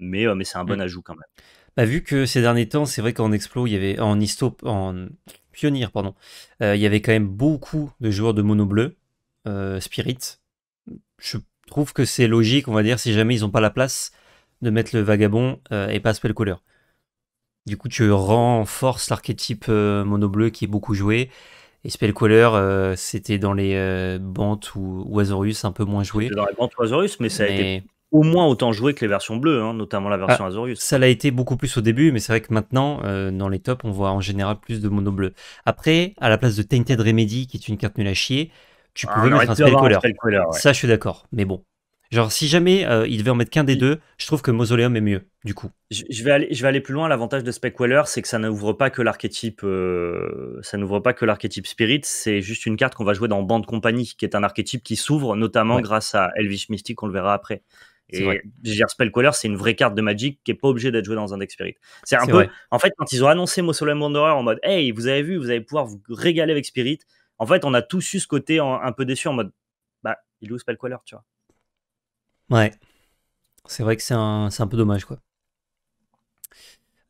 mais, c'est un bon mm. ajout quand même.
Bah, vu que ces derniers temps, c'est vrai qu'en Explo, il y avait en Isto, en Pionnier, pardon, euh, il y avait quand même beaucoup de joueurs de mono bleu, Spirit. Je trouve que c'est logique, on va dire, si jamais ils n'ont pas la place de mettre le vagabond et pas Spellcaller. Du coup, tu renforces l'archétype mono bleu qui est beaucoup joué. Et Spellcaller, euh, euh, c'était dans les Bantes ou Azorius un peu moins joué. Dans
les Bantes Azorius, mais ça a été au moins autant joué que les versions bleues, hein,
notamment la version Azorius. Ah, ça l'a été beaucoup plus au début, mais c'est vrai que maintenant, euh, dans les tops, on voit en général plus de mono bleu. Après, à la place de Tainted Remedy, qui est une carte nulle à chier, tu ah, pouvais mettre un Spellcaller. Ça, je suis d'accord, mais bon. Genre, si jamais euh, il devait en mettre qu'un des deux, je trouve que Mausoleum est mieux, du coup.
Je, vais, aller, je vais aller plus loin. L'avantage de Spellcaller c'est que ça n'ouvre pas que l'archétype euh, ça n'ouvre pas que l'archétype Spirit. C'est juste une carte qu'on va jouer dans Bande Compagnie, qui est un archétype qui s'ouvre, notamment grâce à Elvish Mystic, on le verra après. Et je Spellcaller, c'est une vraie carte de Magic qui n'est pas obligée d'être jouée dans un deck Spirit. C'est un peu. En fait, quand ils ont annoncé Mausoleum Wanderer en mode Hey, vous avez vu, vous allez pouvoir vous régaler avec Spirit. En fait, on a tous eu ce côté un peu déçu en mode Bah, il est Spellcaller, tu vois
Ouais. C'est vrai que c'est un, un, peu dommage, quoi.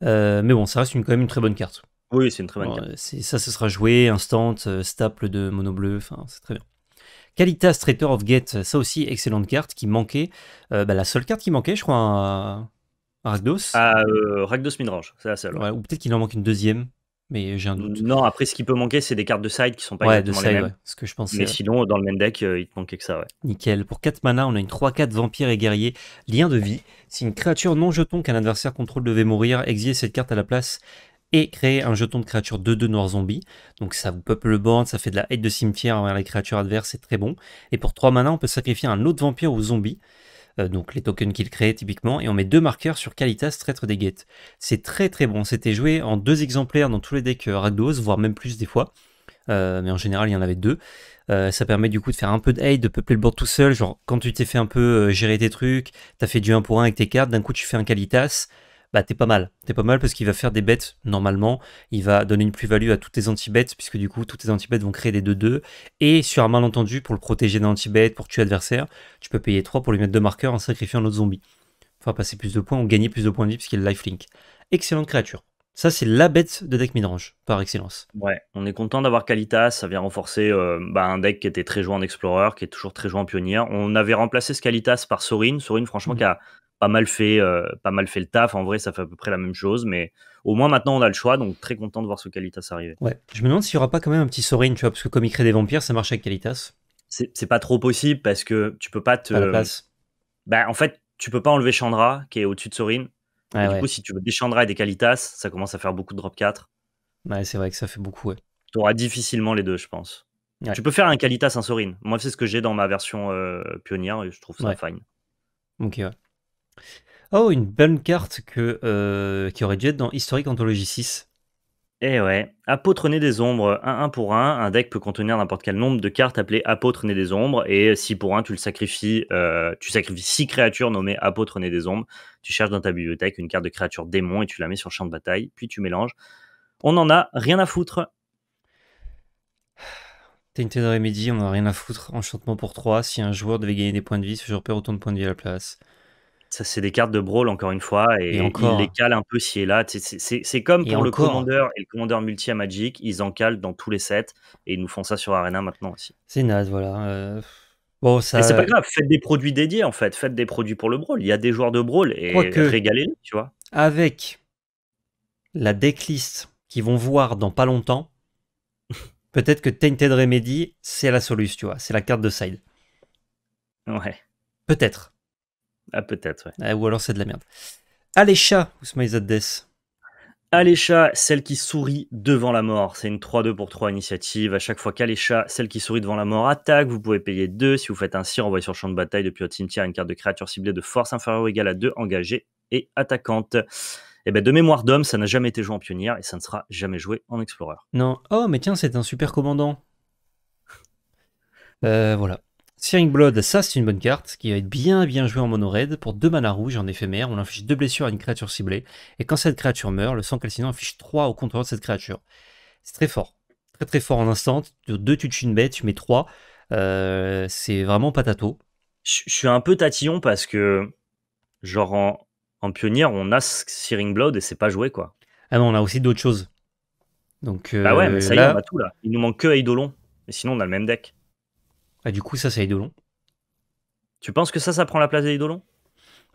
Euh, mais bon, ça reste une, quand même une très bonne carte. Oui, c'est une très bonne carte. Ça, ce sera joué, instant, euh, staple de mono bleu, enfin, c'est très bien. Calitas Traitor of Get, ça aussi, excellente carte qui manquait. Euh, bah, la seule carte qui manquait, je crois, à, ragdos À c'est la seule. ou peut-être qu'il en manque une deuxième mais
j'ai un doute. Non, après, ce qui peut manquer, c'est des cartes de side qui sont pas ouais, exactement de side, les mêmes. ce que je pensais. Mais sinon, dans le même deck, euh, il
te manquait que ça, ouais. Nickel. Pour 4 mana, on a une 3-4 vampire et guerrier, lien de vie. Si une créature non jeton qu'un adversaire contrôle devait mourir, exiler cette carte à la place et créer un jeton de créature 2-2 noir zombie. Donc ça vous peuple le board, ça fait de la aide de cimetière envers les créatures adverses, c'est très bon. Et pour 3 mana, on peut sacrifier un autre vampire ou zombie. Euh, donc les tokens qu'il crée typiquement, et on met deux marqueurs sur Kalitas, traître des guettes. C'est très très bon, c'était joué en deux exemplaires dans tous les decks euh, ragdose, voire même plus des fois, euh, mais en général il y en avait deux. ça permet du coup de faire un peu de aid, de peupler le board tout seul, genre quand tu t'es fait un peu gérer tes trucs, t'as fait du 1 pour 1 avec tes cartes, d'un coup tu fais un Kalitas, bah t'es pas mal. T'es pas mal parce qu'il va faire des bêtes normalement, il va donner une plus-value à toutes tes anti-bêtes, puisque du coup toutes tes anti-bêtes vont créer des 2-2, et sur un malentendu, pour le protéger d'un anti pour tuer l'adversaire, tu peux payer 3 pour lui mettre 2 marqueurs en sacrifiant l'autre zombie. Enfin passer plus de points on gagner plus de points de vie puisqu'il a lifelink. Excellente créature. Ça, c'est la bête de deck midrange, par excellence.
Ouais, on est content d'avoir Kalitas. Ça vient renforcer euh, bah, un deck qui était très joué en Explorer, qui est toujours très joué en Pionnier. On avait remplacé ce Kalitas par Sorin. Sorin, franchement, mhm. qui a pas mal fait, euh, pas mal fait le taf. En vrai, ça fait à peu près la même chose, mais au moins maintenant on a le choix, donc très content de voir ce Kalitas arriver. Ouais,
je me demande s'il n'y aura pas quand même un petit Sorin, tu vois, parce que comme il crée des vampires, ça marche avec Kalitas
C'est pas trop possible parce que tu peux pas te. Bah, en fait, tu peux pas enlever Chandra qui est au-dessus de Sorin. Ah du coup, si tu veux des Chandra et des Kalitas ça commence à faire beaucoup de drop 4. Ouais, c'est vrai que ça fait beaucoup, ouais. Tu auras difficilement les deux, je pense. Tu peux faire un Kalitas un Sorin. Moi, c'est ce que j'ai dans ma version euh, pionnière et je trouve ça fine.
Ok, ouais. Oh, une bonne carte que, euh, qui aurait dû être dans Historic Anthology 6. Eh ouais,
Apôtre né des ombres, 1-1 pour 1, un deck peut contenir n'importe quel nombre de cartes appelées Apôtre né des ombres, et si pour 1 tu le sacrifies, euh, tu sacrifies 6 créatures nommées Apôtre né des ombres, tu cherches dans ta bibliothèque une carte de créature démon et tu la mets sur le champ de bataille, puis tu mélanges. On en a rien
à foutre. Tainted Remedy, on en a rien à foutre, enchantement pour 3, si un joueur devait gagner des points de vie, ce joueur perd autant de points de vie à la place. Ça, c'est des cartes de Brawl, encore
une fois, et, ils les calent un peu si et là. C'est comme pour le commandeur et le commandeur multi à Magic, ils en calent dans tous les sets, et ils nous font ça sur Arena maintenant aussi.
C'est naze, voilà. Euh, bon, ça... c'est pas grave,
faites des produits dédiés en fait, faites des produits pour le Brawl. Il y a des joueurs de Brawl, et régalez-les, tu vois.
Avec la decklist qu'ils vont voir dans pas longtemps, peut-être que Tainted Remedy, c'est la solution, tu vois, c'est la carte de side. Ouais. Peut-être. Ah, peut-être, ah, ou alors c'est de la merde. Alecha celle qui sourit devant la
mort. C'est une 3-2 pour 3 initiative. À chaque fois qu'Alécha, celle qui sourit devant la mort, attaque, vous pouvez payer 2. Si vous faites ainsi, renvoyez sur le champ de bataille depuis votre cimetière une carte de créature ciblée de force inférieure ou égale à 2 engagée et attaquante. et eh ben, de mémoire d'homme, ça n'a jamais été joué en pionnière et ça ne sera jamais joué en explorer.
Non. Oh, mais tiens, c'est un super commandant. Euh, voilà. Searing Blood, ça c'est une bonne carte qui va être bien bien jouée en mono raid pour deux mana rouges en éphémère. On inflige deux blessures à une créature ciblée et quand cette créature meurt, le sang calcinant inflige 3 au contrôleur de cette créature. C'est très fort, très très fort en instant. De deux tu tues une bête, tu mets 3. Euh, c'est vraiment patato. Je, suis un peu tatillon parce que, genre en,
en pionnière, on a Searing Blood et c'est pas joué quoi.
Ah non, on a aussi d'autres choses. Donc, bah ouais, mais euh, ça y est, tout là.
Il nous manque que Eidolon. Mais sinon, on a le même deck. Ah, du coup, ça, c'est Eidolon. Tu penses que ça, ça prend la place d'Eidolon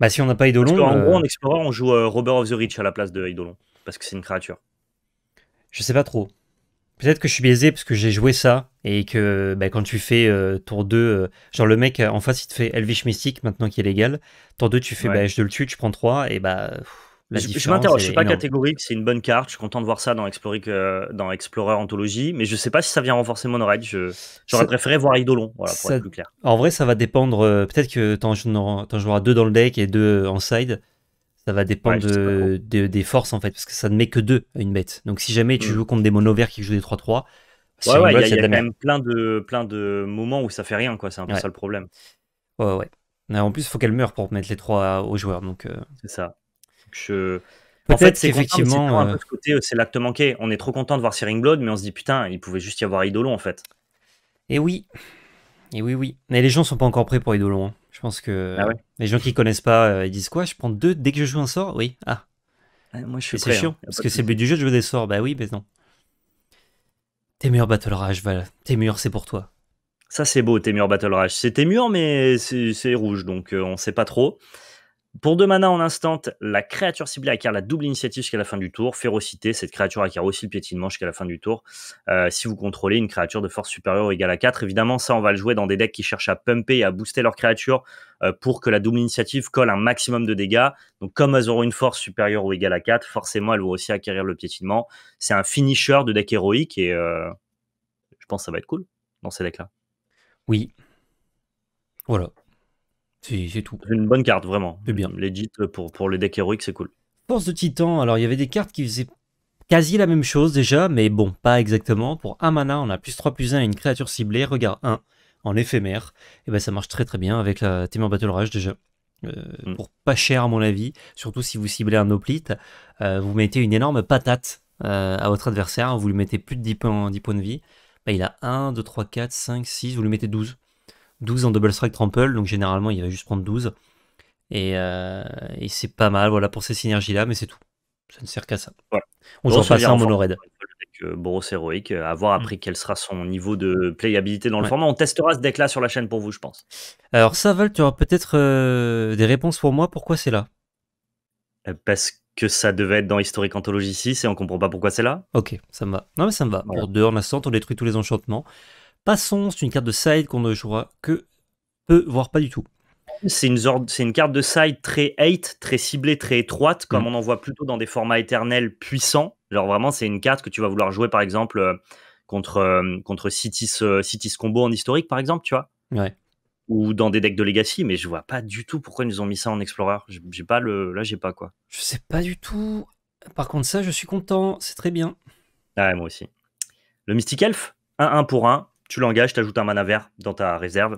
Bah, si on n'a pas Eidolon. en euh, gros, en
Explorer, on joue euh, Robert of the Rich à la place d'Eidolon. Parce que c'est une créature.
Je sais pas trop. Peut-être que je suis biaisé parce que j'ai joué ça et que bah, quand tu fais euh, tour 2, genre le mec en face il te fait Elvish Mystique maintenant qui est légal. Tour 2, tu fais bah, je le tue, tu prends 3 et bah je, m'interroge, je suis pas
catégorique, c'est une bonne carte. Je suis content de voir ça dans Explorer, que euh, dans Anthology, mais je sais pas si ça vient renforcer mon raid. J'aurais préféré voir Idolon, voilà, pour être plus clair.
En vrai, ça va dépendre. Euh, peut-être que je joueras deux dans le deck et deux euh, en side. Ça va dépendre des forces en fait, parce que ça ne met que deux à une bête. Donc si jamais tu hmm. joues contre des mono verts qui jouent des 3-3, il y a, même
plein de, plein de moments où ça fait rien, quoi. C'est un peu ça le problème.
Ouais, ouais. En plus, il faut qu'elle meure pour mettre les trois aux joueurs. Donc, C'est ça.
En fait, c'est effectivement euh, euh, c'est l'acte manqué. On est trop content de voir Searing Blood, mais on se dit putain, il pouvait juste y avoir Idolon en fait.
Et oui, et oui, oui. Mais les gens sont pas encore prêts pour Idolon hein. Je pense que ah les gens qui connaissent pas, euh, ils disent quoi Je prends deux dès que je joue un sort Oui. Ah. ah moi, je suis C'est chiant hein. parce que c'est le but du jeu de jouer des sorts. Bah oui, mais non. Témur Battle Rage, Val. Témur, c'est pour toi.
Ça, c'est beau, Témur Battle Rage. C'est Témur, mais c'est rouge, donc on sait pas trop. Pour 2 mana en instant, la créature ciblée acquiert la double initiative jusqu'à la fin du tour. Férocité, cette créature acquiert aussi le piétinement jusqu'à la fin du tour. Euh, si vous contrôlez une créature de force supérieure ou égale à 4, évidemment, ça, on va le jouer dans des decks qui cherchent à pumper et à booster leurs créatures euh, pour que la double initiative colle un maximum de dégâts. Donc, comme elles auront une force supérieure ou égale à 4, forcément, elles vont aussi acquérir le piétinement. C'est un finisher de deck héroïque et euh, je pense que ça va être cool dans ces decks-là.
Oui. Voilà c'est tout. une bonne carte, vraiment. C'est bien. Euh, pour, les decks héroïques, c'est cool. Force de Titan, alors il y avait des cartes qui faisaient quasi la même chose déjà, mais bon, pas exactement. Pour un mana, on a plus 3 plus 1 et une créature ciblée, regarde 1 en éphémère. Et eh ben ça marche très très bien avec la Temer Battle Rage déjà. Euh, mm. Pour pas cher à mon avis, surtout si vous ciblez un hoplite, euh, vous mettez une énorme patate à votre adversaire, vous lui mettez plus de 10 points, de vie, bah, il a 1, 2, 3, 4, 5, 6, vous lui mettez 12. 12 en double strike trample, donc généralement il va juste prendre 12. Euh, et, c'est pas mal voilà, pour ces synergies-là, mais c'est tout. Ça ne sert qu'à ça. On s'en passe mono raid. Euh,
Boros Heroic, euh, à voir mm. après quel sera son niveau de playabilité dans le format. On testera ce deck-là sur la chaîne pour vous, je pense. Alors,
ça, Val, tu auras peut-être des réponses pour moi. Pourquoi c'est là Parce que ça devait être dans Historic Anthology 6 et on comprend pas pourquoi c'est là. Ok, ça me va. Non, mais ça me va. en Pour deux, en instant, on détruit tous les enchantements. Passons, c'est une carte de side qu'on ne jouera que peu, voire pas du tout. C'est une, une, carte de side très hate, très ciblée,
très étroite, comme mm. on en voit plutôt dans des formats éternels puissants. Genre vraiment, c'est une carte que tu vas vouloir jouer par exemple euh, contre, euh, contre Cities, euh, Cities Combo en historique, par exemple, tu vois. Ou dans des decks de Legacy, mais je vois pas du tout pourquoi ils nous ont mis ça en Explorer. J'ai pas le, là, j'ai pas quoi. Je
sais pas du tout. Par contre, ça, je suis content, c'est très bien.
Ah moi aussi. Le Mystic Elf, 1-1 pour 1, tu l'engages, tu ajoutes un mana vert dans ta réserve.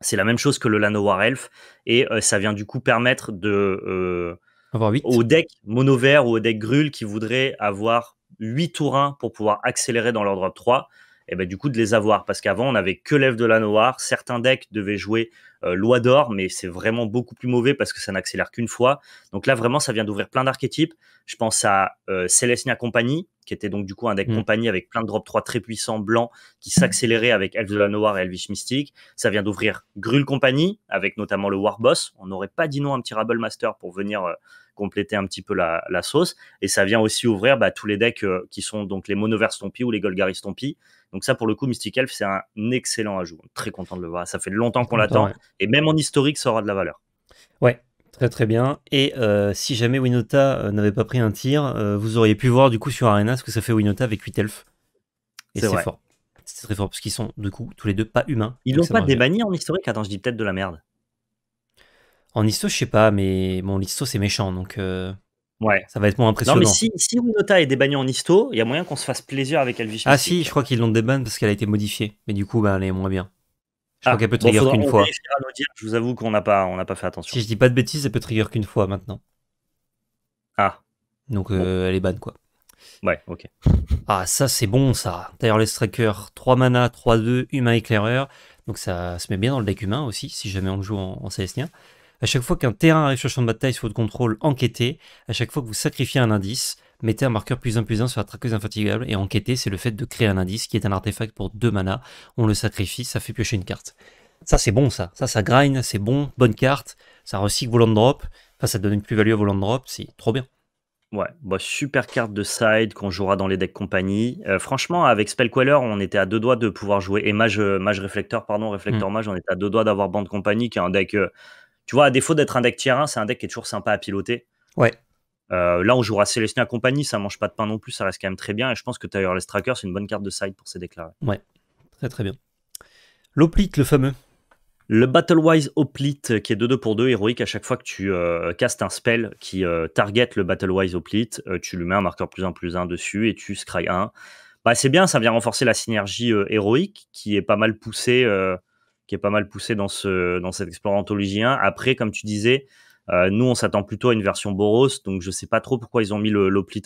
C'est la même chose que le Lano War Elf, et euh, ça vient du coup permettre de. Euh, avoir Au deck mono vert ou au deck grul qui voudrait avoir 8 tours 1 pour pouvoir accélérer dans leur drop 3, et eh ben, du coup de les avoir. Parce qu'avant, on n'avait que l'Ève de la Noire. Certains decks devaient jouer euh, Loi d'Or, mais c'est vraiment beaucoup plus mauvais parce que ça n'accélère qu'une fois. Donc là, vraiment, ça vient d'ouvrir plein d'archétypes. Je pense à euh, Celestia Company, qui était donc du coup un deck mmh. compagnie avec plein de drop 3 très puissants blancs qui s'accéléraient avec Elf de la Noire et Elvish Mystique. Ça vient d'ouvrir Grul Company avec notamment le Warboss. On n'aurait pas dit non un petit Rabble Master pour venir euh, compléter un petit peu la, sauce. Et ça vient aussi ouvrir bah, tous les decks qui sont donc les Monoverse Stompy ou les Golgaris Stompy donc ça, pour le coup, Mystic Elf, c'est un excellent ajout. Très content de le voir. Ça fait longtemps qu'on l'attend.
Et même en historique, ça aura de la valeur. Ouais, Très très bien. Et euh, si jamais Winota euh, n'avait pas pris un tir, euh, vous auriez pu voir du coup sur Arena ce que ça fait Winota avec 8 elfes. Et c'est fort. C'est très fort parce qu'ils sont du coup tous les deux pas humains. Ils n'ont pas débanni en historique Attends, je dis peut-être de la merde. En histo, je sais pas, mais bon, l'histo c'est méchant donc. Ouais. Ça va être moins impressionnant. Non, mais si,
si Winota est débannée en histo, il y a moyen qu'on se fasse plaisir avec Elvish. Ah
si, je crois qu'ils l'ont débanné parce qu'elle a été modifiée. Mais du coup, ben, elle est moins bien. Je crois ah, qu'elle peut trigger qu'une fois. je vous avoue qu'on n'a pas, on pas fait attention. Si je dis pas de bêtises, elle peut trigger qu'une fois maintenant. Ah. Donc euh, elle est banne, quoi. Ouais, ok. Ah, ça c'est bon ça. D'ailleurs, les strikers 3 mana, 3-2, humain éclaireur. Donc ça se met bien dans le deck humain aussi, si jamais on le joue en, en à chaque fois qu'un terrain arrive sur le champ de bataille sous votre contrôle, enquêtez. À chaque fois que vous sacrifiez un indice, mettez un marqueur plus 1 plus 1 sur la traqueuse infatigable et enquêter, c'est le fait de créer un indice qui est un artefact pour 2 mana. On le sacrifie, ça fait piocher une carte. Ça c'est bon ça, ça ça grind, c'est bon, bonne carte, ça recycle vos land drop, enfin ça donne une plus-value à vos land drop, c'est trop bien.
Ouais, bah, super carte de side qu'on jouera dans les decks compagnie. Euh, franchement, avec Spellqueller, on était à deux doigts de pouvoir jouer. Et Mage, euh, Mage Réflecteur, pardon, Réflecteur mm. Mage, on était à deux doigts d'avoir Bande Compagnie, qui est un deck euh, tu vois, à défaut d'être un deck tier 1, c'est un deck qui est toujours sympa à piloter. Ouais. Euh, là, on jouera Celestia compagnie, ça mange pas de pain non plus, ça reste quand même très bien. Et je pense que Tireless Tracker, c'est une bonne carte de side pour ces déclarés.
Ouais, très très bien. L'Oplite, le fameux.
Le Battlewise Oplite qui est 2-2 pour 2, héroïque, à chaque fois que tu euh, castes un spell qui euh, target le Battlewise Oplit, tu lui mets un marqueur plus 1 plus 1 dessus et tu scry 1. Bah, c'est bien, ça vient renforcer la synergie héroïque qui est pas mal poussée qui est pas mal poussé dans, ce, dans cet Explorantologie 1. Après, comme tu disais, euh, nous, on s'attend plutôt à une version Boros, donc je sais pas trop pourquoi ils ont mis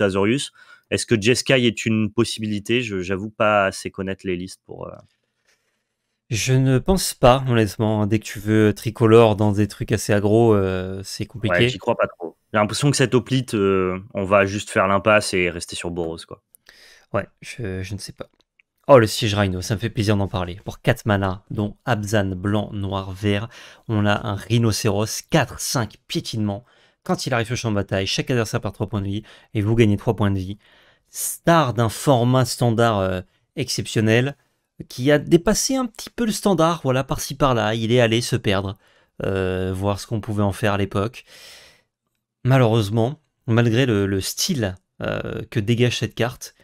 Azorius. Est-ce que Jeskai est une possibilité J'avoue pas assez connaître les listes pour. Euh.
Je ne pense pas, honnêtement. Dès que tu veux tricolore dans des trucs assez agro, euh, c'est compliqué. Ouais, j'y
crois pas trop. J'ai l'impression
que cette Oplite, on va juste faire l'impasse et rester sur Boros, quoi. Ouais, je ne sais pas. Oh, le siège rhino, ça me fait plaisir d'en parler. Pour 4 mana, dont Abzan blanc, noir, vert, on a un rhinocéros 4-5 piétinement. Quand il arrive au champ de bataille, chaque adversaire perd 3 points de vie et vous gagnez 3 points de vie. Star d'un format standard euh, exceptionnel qui a dépassé un petit peu le standard, voilà, par-ci par-là. Il est allé se perdre, euh, voir ce qu'on pouvait en faire à l'époque. Malheureusement, malgré le, style euh, que dégage cette carte,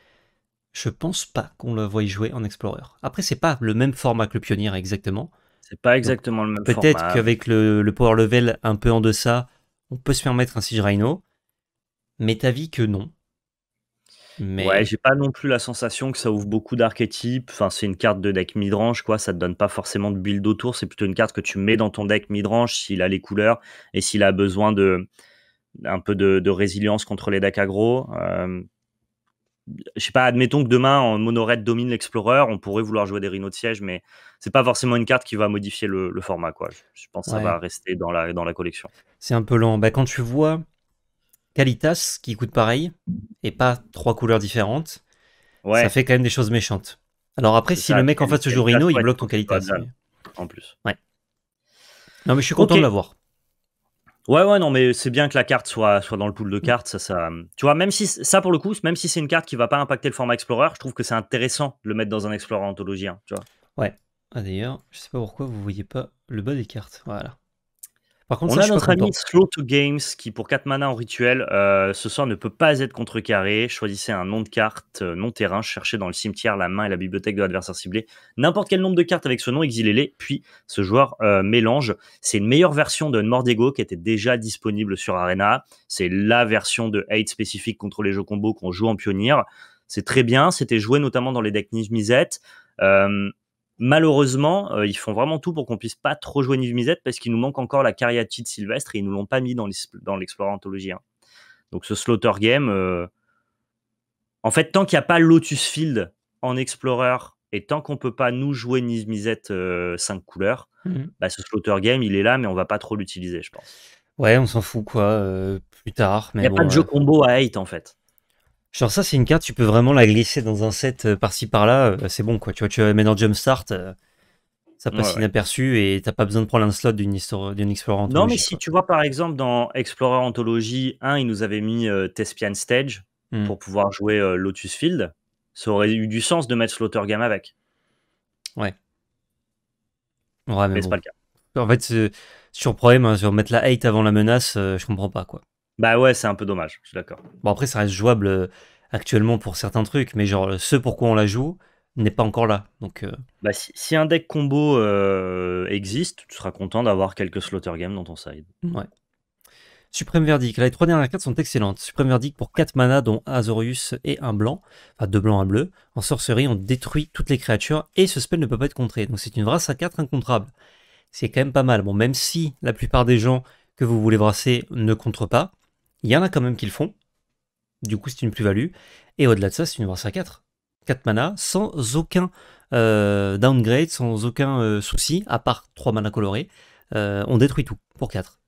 je pense pas qu'on le voie jouer en Explorer. Après, c'est pas le même format que le Pionnier exactement. C'est pas exactement le même format. Peut-être qu'avec le, power level un peu en deçà, on peut se permettre un Siege Rhino. Mais vu que non.
Ouais, j'ai pas non plus la sensation que ça ouvre beaucoup d'archétypes. Enfin, c'est une carte de deck midrange, quoi. Ça te donne pas forcément de build autour. C'est plutôt une carte que tu mets dans ton deck midrange s'il a les couleurs et s'il a besoin de un peu de, résilience contre les decks aggro. Euh, je sais pas, admettons que demain, en mono domine l'Explorer, on pourrait vouloir jouer des rhinos de siège, mais c'est pas forcément une carte qui va modifier le, format. Quoi. Je, pense que ça va rester dans la, dans la collection.
C'est un peu lent. Bah, quand tu vois Kalitas qui coûte pareil et pas trois couleurs différentes, ça fait quand même des choses méchantes. Alors après, si le mec en face se joue Rhino, il bloque ton Calitas. En plus. Non, mais je suis content de l'avoir.
Ouais, ouais, non, mais c'est bien que la carte soit, soit dans le pool de mmh. cartes. Ça, ça, tu vois, même si ça, pour le coup, même si c'est une carte qui va pas impacter le format Explorer, je trouve que c'est intéressant de le mettre dans un Explorer Anthologie. tu vois.
Ouais. Ah, d'ailleurs, je sais pas pourquoi vous voyez pas le bas des cartes. Voilà. Par contre, on a notre ami
Slow to Games qui, pour 4 mana en rituel, euh, ce soir ne peut pas être contrecarré. Choisissez un nom de carte, non euh, nom terrain, cherchez dans le cimetière, la main et la bibliothèque de l'adversaire ciblé. N'importe quel nombre de cartes avec ce nom, exilez-les. Puis, ce joueur euh, mélange. C'est une meilleure version de Mordego qui était déjà disponible sur Arena. C'est la version de Hate spécifique contre les jeux combos qu'on joue en pionnier. C'est très bien. C'était joué notamment dans les decks Niv Misette malheureusement, euh, ils font vraiment tout pour qu'on puisse pas trop jouer niv parce qu'il nous manque encore la cariatide sylvestre et ils nous l'ont pas mis dans l'Explorer Anthologie hein. Donc ce Slaughter Game, euh, en fait, tant qu'il n'y a pas Lotus Field en Explorer et tant qu'on peut pas nous jouer Niv-Mizzet 5 euh, couleurs, mmh. bah, ce Slaughter Game, il est là, mais on va pas trop l'utiliser, je pense.
Ouais, on s'en fout quoi, plus tard. Il n'y a pas de jeu
combo à hate en fait.
Genre ça, c'est une carte, tu peux vraiment la glisser dans un set euh, par-ci par-là, euh, c'est bon quoi. Tu vois, tu la mets dans Jumpstart, euh, ça passe inaperçu et t'as pas besoin de prendre un slot d'une histoire d'une Explorer Anthology. Non, mais
si tu vois par exemple dans Explorer Anthology 1, ils nous avaient mis Thespian Tespian Stage hmm. pour pouvoir jouer Lotus Field, ça aurait eu du sens de mettre Slaughter Game avec.
Ouais. Ouais, mais, c'est pas le cas. En fait, sur problème, hein, sur mettre la hate avant la menace, je comprends pas quoi. Bah ouais, c'est un peu dommage, je suis d'accord. Bon, après, ça reste jouable euh, actuellement pour certains trucs, mais genre, ce pourquoi on la joue n'est pas encore là. Donc, euh. bah, si, un deck combo euh, existe,
tu seras content d'avoir quelques slaughter games dans ton side. Mmh.
Ouais. Suprême Verdict. Les trois dernières cartes sont excellentes. Suprême Verdict pour 4 mana, dont Azorius et un blanc. Enfin, deux blancs, un bleu. En sorcerie, on détruit toutes les créatures et ce spell ne peut pas être contré. Donc, c'est une race à 4 incontrable. C'est quand même pas mal. Bon, même si la plupart des gens que vous voulez brasser ne contre pas, il y en a quand même qui le font. Du coup, c'est une plus-value. Et au-delà de ça, c'est une brasse à 4. 4 mana sans aucun euh, downgrade, sans aucun euh, souci, à part 3 mana colorés. Euh, on détruit tout pour 4.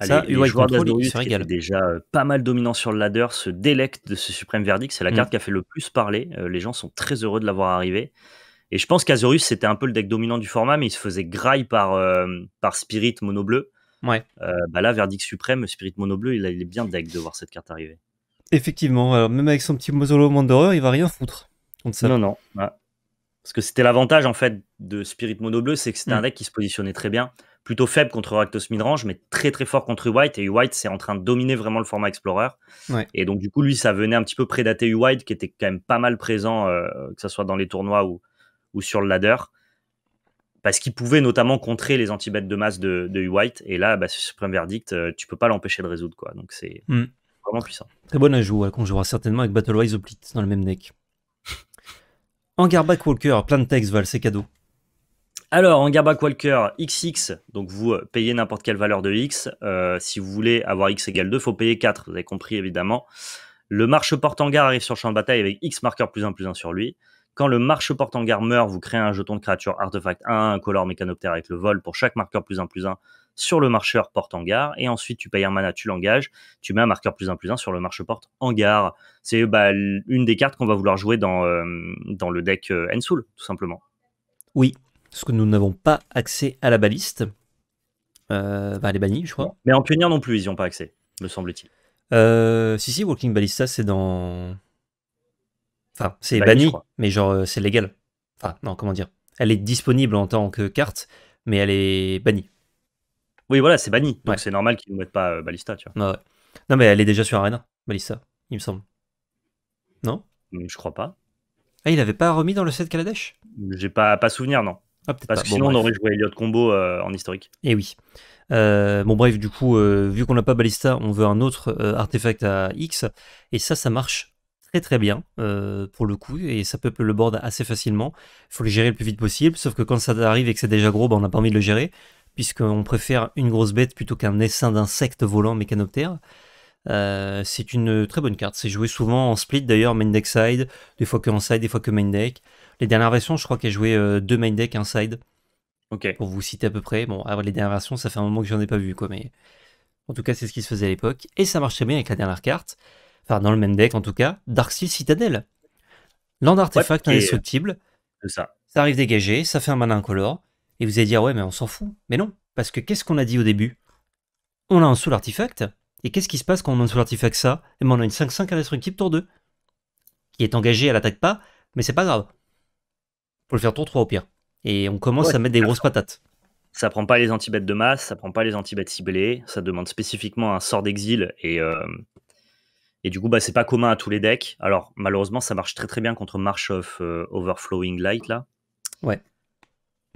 ça, les, joueurs déjà
pas mal dominant sur le ladder, se délectent de ce suprême verdict. C'est la mm. carte qui a fait le plus parler. les gens sont très heureux de l'avoir arrivé. Et je pense qu'Azerus c'était un peu le deck dominant du format, mais il se faisait graille par, par Spirit mono bleu. Ouais. Euh, bah là, verdict suprême, Spirit Mono Bleu, il, est bien deck de voir cette carte arriver.
Effectivement, alors même avec son petit Mozolo d'horreur il va rien foutre ça. Non, non.
Bah, parce que c'était l'avantage en fait de Spirit Mono Bleu, c'est que c'était un mm. deck qui se positionnait très bien, plutôt faible contre Rakdos midrange, mais très très fort contre White. Et White c'est en train de dominer vraiment le format Explorer. Et donc du coup lui ça venait un petit peu prédater White qui était quand même pas mal présent, euh, que ce soit dans les tournois ou, ou sur le ladder parce qu'il pouvait notamment contrer les anti de masse de, de White. Et là, bah, ce Supreme Verdict, euh, tu peux pas l'empêcher de résoudre. quoi. Donc c'est mm.
vraiment puissant. Très bonne ajout, qu'on jouera certainement avec Battlewise Oplit dans le même deck. Angarback Walker, plein de textes, Val, c'est cadeau. Alors, Angarback Walker, XX,
donc vous euh, payez n'importe quelle valeur de X. Euh, si vous voulez avoir X égale 2, faut payer 4, vous avez compris évidemment. Le marche-porte garde arrive sur le champ de bataille avec X marqueur plus 1 plus 1 sur lui. Quand le marche-porte en meurt, vous créez un jeton de créature artefact 1, un color mécanoptère avec le vol pour chaque marqueur plus 1 plus 1 sur le marcheur porte en Et ensuite, tu payes un mana, tu l'engages, tu mets un marqueur plus 1 plus 1 sur le marche-porte hangar. C'est bah, une des cartes qu'on va vouloir jouer dans, euh, dans le deck euh, Ensoul, tout simplement.
Oui, parce que nous n'avons pas accès à la baliste. elle euh, est bannie, je crois.
Mais en pionnière non plus, ils n'y ont pas accès, me
semble-t-il. si, si, Walking Ballista, c'est dans Enfin, c'est banni, mais genre, euh, c'est légal. Enfin, non, comment dire Elle est disponible en tant que carte, mais elle est bannie. Oui, voilà, c'est banni. Donc c'est normal qu'ils ne mettent pas euh, Balista, tu vois. Non, mais elle est déjà sur Arena, Balista, il me semble. Non
mm, Je crois pas.
Ah, il n'avait pas remis dans le set Kaladesh J'ai
pas, pas souvenir, non. Ah, Parce que sinon, on aurait joué Elliot Combo euh, en
historique. Et eh oui. bon, bref, du coup, vu qu'on n'a pas Balista, on veut un autre artefact à X. Et ça, ça marche très bien euh, pour le coup et ça peuple le board assez facilement. Il faut le gérer le plus vite possible, sauf que quand ça arrive et que c'est déjà gros, bah, on n'a pas envie de le gérer puisqu'on préfère une grosse bête plutôt qu'un essaim d'insectes volants mécanoptères. Euh, c'est une très bonne carte. C'est joué souvent en split d'ailleurs, main deck side, des fois que en side, des fois que main deck. Les dernières versions, je crois qu'elle jouait euh, deux main deck, un side. ok Pour vous citer à peu près. Bon, les dernières versions, ça fait un moment que j'en ai pas vu, quoi, mais en tout cas, c'est ce qui se faisait à l'époque. Et ça marchait bien avec la dernière carte enfin dans le même deck en tout cas, Darkseal Citadel. Land artefact indestructible. Euh, ça. ça. arrive dégagé, ça fait un mana incolore. Et vous allez dire, ouais, mais on s'en fout. Mais non, parce que qu'est-ce qu'on a dit au début On a un soul artefact. Et qu'est-ce qui se passe quand on a un soul artefact ça Et eh ben, on a une 5-5 indestructible tour 2. Qui est engagée, elle attaque pas, mais c'est pas grave. Faut le faire tour 3 au pire. Et on commence à mettre des grosses patates. Ça prend
pas les antibêtes de masse, ça prend pas les antibêtes bêtes ciblées, ça demande spécifiquement un sort d'exil et euh, et du coup, bah, c'est pas commun à tous les decks. Alors, malheureusement, ça marche très très bien contre March of euh, Overflowing Light là.
Ouais.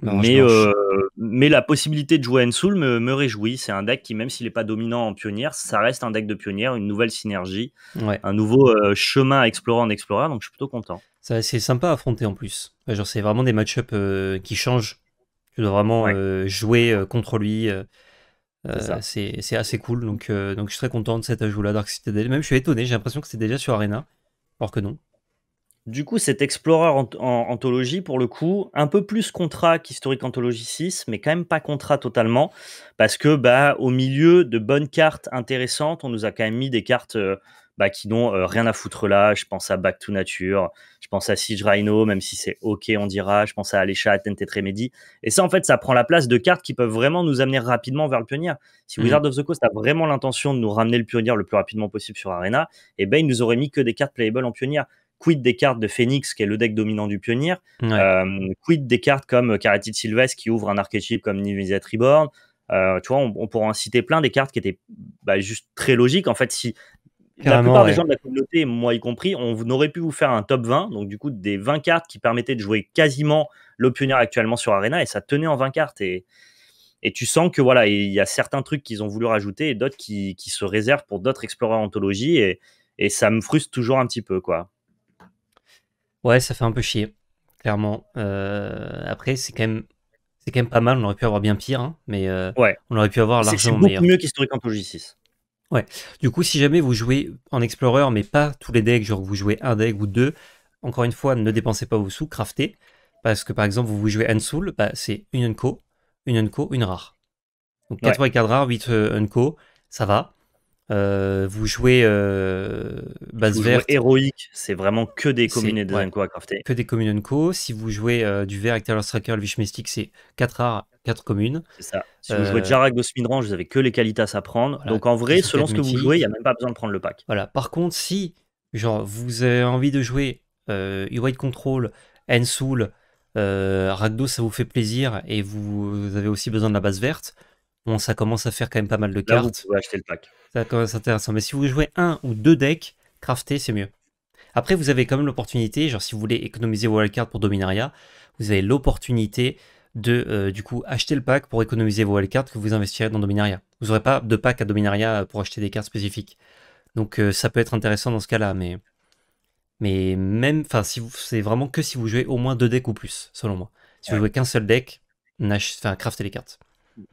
Euh, mais,
la possibilité de jouer Ensoul me, réjouit. C'est un deck qui, même s'il n'est pas dominant en pionnière, ça reste un deck de pionnière, une nouvelle synergie, un nouveau euh, chemin à explorer en explorer. Donc, je suis plutôt content.
C'est sympa à affronter en plus. genre, c'est vraiment des match-ups qui changent. Tu dois vraiment jouer contre lui. Euh, c'est assez cool, donc, euh, donc je suis très content de cet ajout-là, Dark Citadel. Même je suis étonné, j'ai l'impression que c'était déjà sur Arena, alors que non.
Du coup, cet Explorer en, anthologie, pour le coup, un peu plus contrat qu'Historique Anthologie 6, mais quand même pas contrat totalement, parce que bah, au milieu de bonnes cartes intéressantes, on nous a quand même mis des cartes euh, bah, qui n'ont euh, rien à foutre là. Je pense à Back to Nature, je pense à Siege Rhino, même si c'est OK, on dira. Je pense à Alecha, Atente Tremedi. Et ça, en fait, ça prend la place de cartes qui peuvent vraiment nous amener rapidement vers le pionnier. Si mhm. Wizard of the Coast a vraiment l'intention de nous ramener le pionnier le plus rapidement possible sur Arena, et eh ben, il nous aurait mis que des cartes playable en pionnier quid des cartes de Phoenix, qui est le deck dominant du pionnier, euh, quid des cartes comme Karatid Sylvestre, qui ouvre un archétype comme Nivisa Reborn. Euh, tu vois, on, pourra en citer plein des cartes qui étaient bah, juste très logiques. En fait, si la plupart des gens de la communauté, moi y compris, on aurait pu vous faire un top 20, donc du coup des 20 cartes qui permettaient de jouer quasiment le actuellement sur Arena et ça tenait en 20 cartes. Et, et tu sens que voilà, il y a certains trucs qu'ils ont voulu rajouter et d'autres qui, se réservent pour d'autres exploreurs anthologie et, et ça me frustre toujours un petit peu quoi.
Ouais, ça fait un peu chier, clairement. Euh, après, c'est quand même c'est quand même pas mal. On aurait pu avoir bien pire, hein, mais euh, on aurait pu avoir largement meilleur. C'est beaucoup mieux qu'Historique Anthologie 6. Ouais. Du coup, si jamais vous jouez en explorer, mais pas tous les decks, genre vous jouez un deck ou deux, encore une fois, ne dépensez pas vos sous, craftez. Parce que par exemple, vous jouez Unsoul, bah, c'est une Unco, une Unco, une rare. Donc 4 ouais. 4 rares, 8 euh, Unco, ça va. Euh, vous jouez euh, base vous héroïque, c'est vraiment que des communes et des unco à crafter. Que des communes unco. Si vous jouez euh, du vert avec Taylor Striker, le Wish c'est 4 rares, communes. C'est ça. Si vous jouez
euh, Midrange, vous avez que les qualités à prendre. Donc en vrai, selon ce que vous jouez, il n'y a même pas besoin de prendre le
pack. Voilà. Par contre, si genre vous avez envie de jouer euh, Control, Ensoul, euh, ça vous fait plaisir et vous, avez aussi besoin de la base verte. Bon, ça commence à faire quand même pas mal de cartes. Vous pouvez acheter le pack. Ça commence intéressant. Mais si vous jouez un ou deux decks, crafter, c'est mieux. Après, vous avez quand même l'opportunité, genre si vous voulez économiser vos wildcards pour Dominaria, vous avez l'opportunité de euh, du coup acheter le pack pour économiser vos cartes que vous investirez dans Dominaria. Vous n'aurez pas de pack à Dominaria pour acheter des cartes spécifiques. Donc euh, ça peut être intéressant dans ce cas-là, mais mais même, enfin, si c'est vraiment que si vous jouez au moins deux decks ou plus, selon moi. Si vous jouez qu'un seul deck, enfin, craftez les cartes.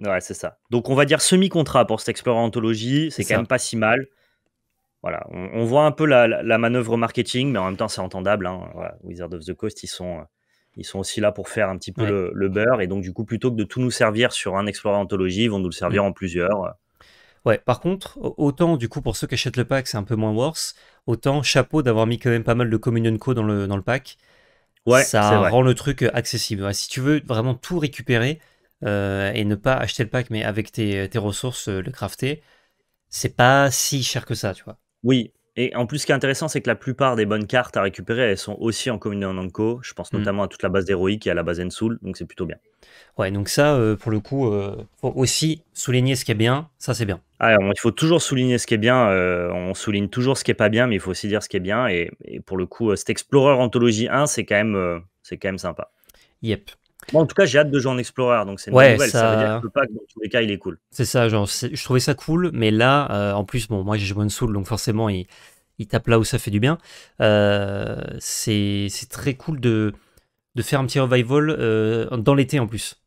Ouais, c'est ça. Donc on va dire semi-contrat pour cet explorer anthologie, c'est quand même pas si mal. Voilà, on, voit un peu la, la, manœuvre marketing, mais en même temps c'est entendable. Hein. Wizard of the Coast, ils sont euh, ils sont aussi là pour faire un petit peu le, beurre. Et donc, du coup, plutôt que de tout nous servir sur un Explorer
Anthologie, ils vont nous le servir mm. en plusieurs. Ouais, par contre, autant du coup pour ceux qui achètent le pack, c'est un peu moins worse, autant chapeau d'avoir mis quand même pas mal de Communion Co dans le, dans le pack. Ouais, ça rend le truc euh, accessible. si tu veux vraiment tout récupérer euh, et ne pas acheter le pack, mais avec tes, ressources, euh, le crafter, c'est pas si cher que ça, tu vois.
Oui, et en plus, ce qui est intéressant, c'est que la plupart des bonnes cartes à récupérer, elles sont aussi en communion en Anko. Je pense mm. notamment à toute la base d'Héroïque et à la base Ensoul, donc c'est plutôt bien. Ouais, donc
ça, euh, pour le coup, il euh, faut aussi souligner ce qui est bien, ça c'est
bien. Ah, alors, il faut toujours souligner ce qui est bien, euh, on souligne toujours ce qui est pas bien, mais il faut aussi dire ce qui est bien. Et, pour le coup, cet Explorer Anthologie 1, c'est quand, même, c'est quand même sympa. Yep en tout cas, j'ai hâte de jouer en Explorer, donc c'est une nouvelle. Ça... veut dire que le pack, dans tous les cas, il est cool.
C'est ça, je trouvais ça cool, mais là, euh, en plus, bon, moi j'ai joué en Soul, donc forcément, il... tape là où ça fait du bien. Euh, c'est très cool de... faire un petit revival euh, dans l'été en plus.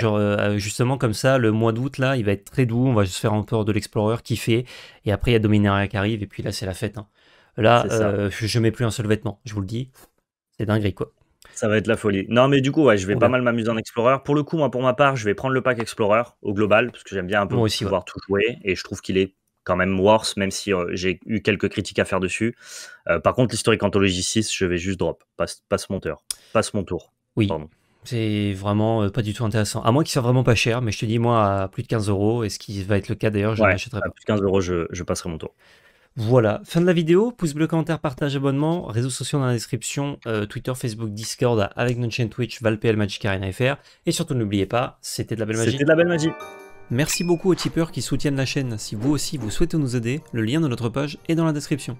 Genre, justement, comme ça, le mois d'août, là, il va être très doux. On va juste faire un peu de l'Explorer, kiffer. Et après, il y a Dominaria qui arrive. Et puis là, c'est la fête. Hein. Là, je, ne mets plus un seul vêtement. Je vous le dis. C'est dinguerie, quoi.
Ça va être la folie. Non, mais du coup, je vais pas mal m'amuser en Explorer. Pour le coup, moi, pour ma part, je vais prendre le pack Explorer au global, parce que j'aime bien un peu pouvoir tout jouer, et je trouve qu'il est quand même worse, même si euh, j'ai eu quelques critiques à faire dessus. Euh, par contre, l'historique Anthologie 6, je vais juste drop. Passe, passe mon tour. Passe mon tour. Oui.
C'est vraiment euh, pas du tout intéressant. À moins qu'il soit vraiment pas cher, mais je te dis, moi, à plus de 15 euros, et ce qui va être le cas d'ailleurs, je pas. plus de 15 euros, je passerai mon tour. Voilà, fin de la vidéo, pouce bleu, commentaire, partage, abonnement, réseaux sociaux dans la description, euh, Twitter, Facebook, Discord, avec notre chaîne Twitch, ValPL, Magic Arena FR, et surtout n'oubliez pas, c'était de la belle magie. C'était de la belle magie. Merci beaucoup aux tipeurs qui soutiennent la chaîne, si vous aussi vous souhaitez nous aider, le lien de notre page est dans la description.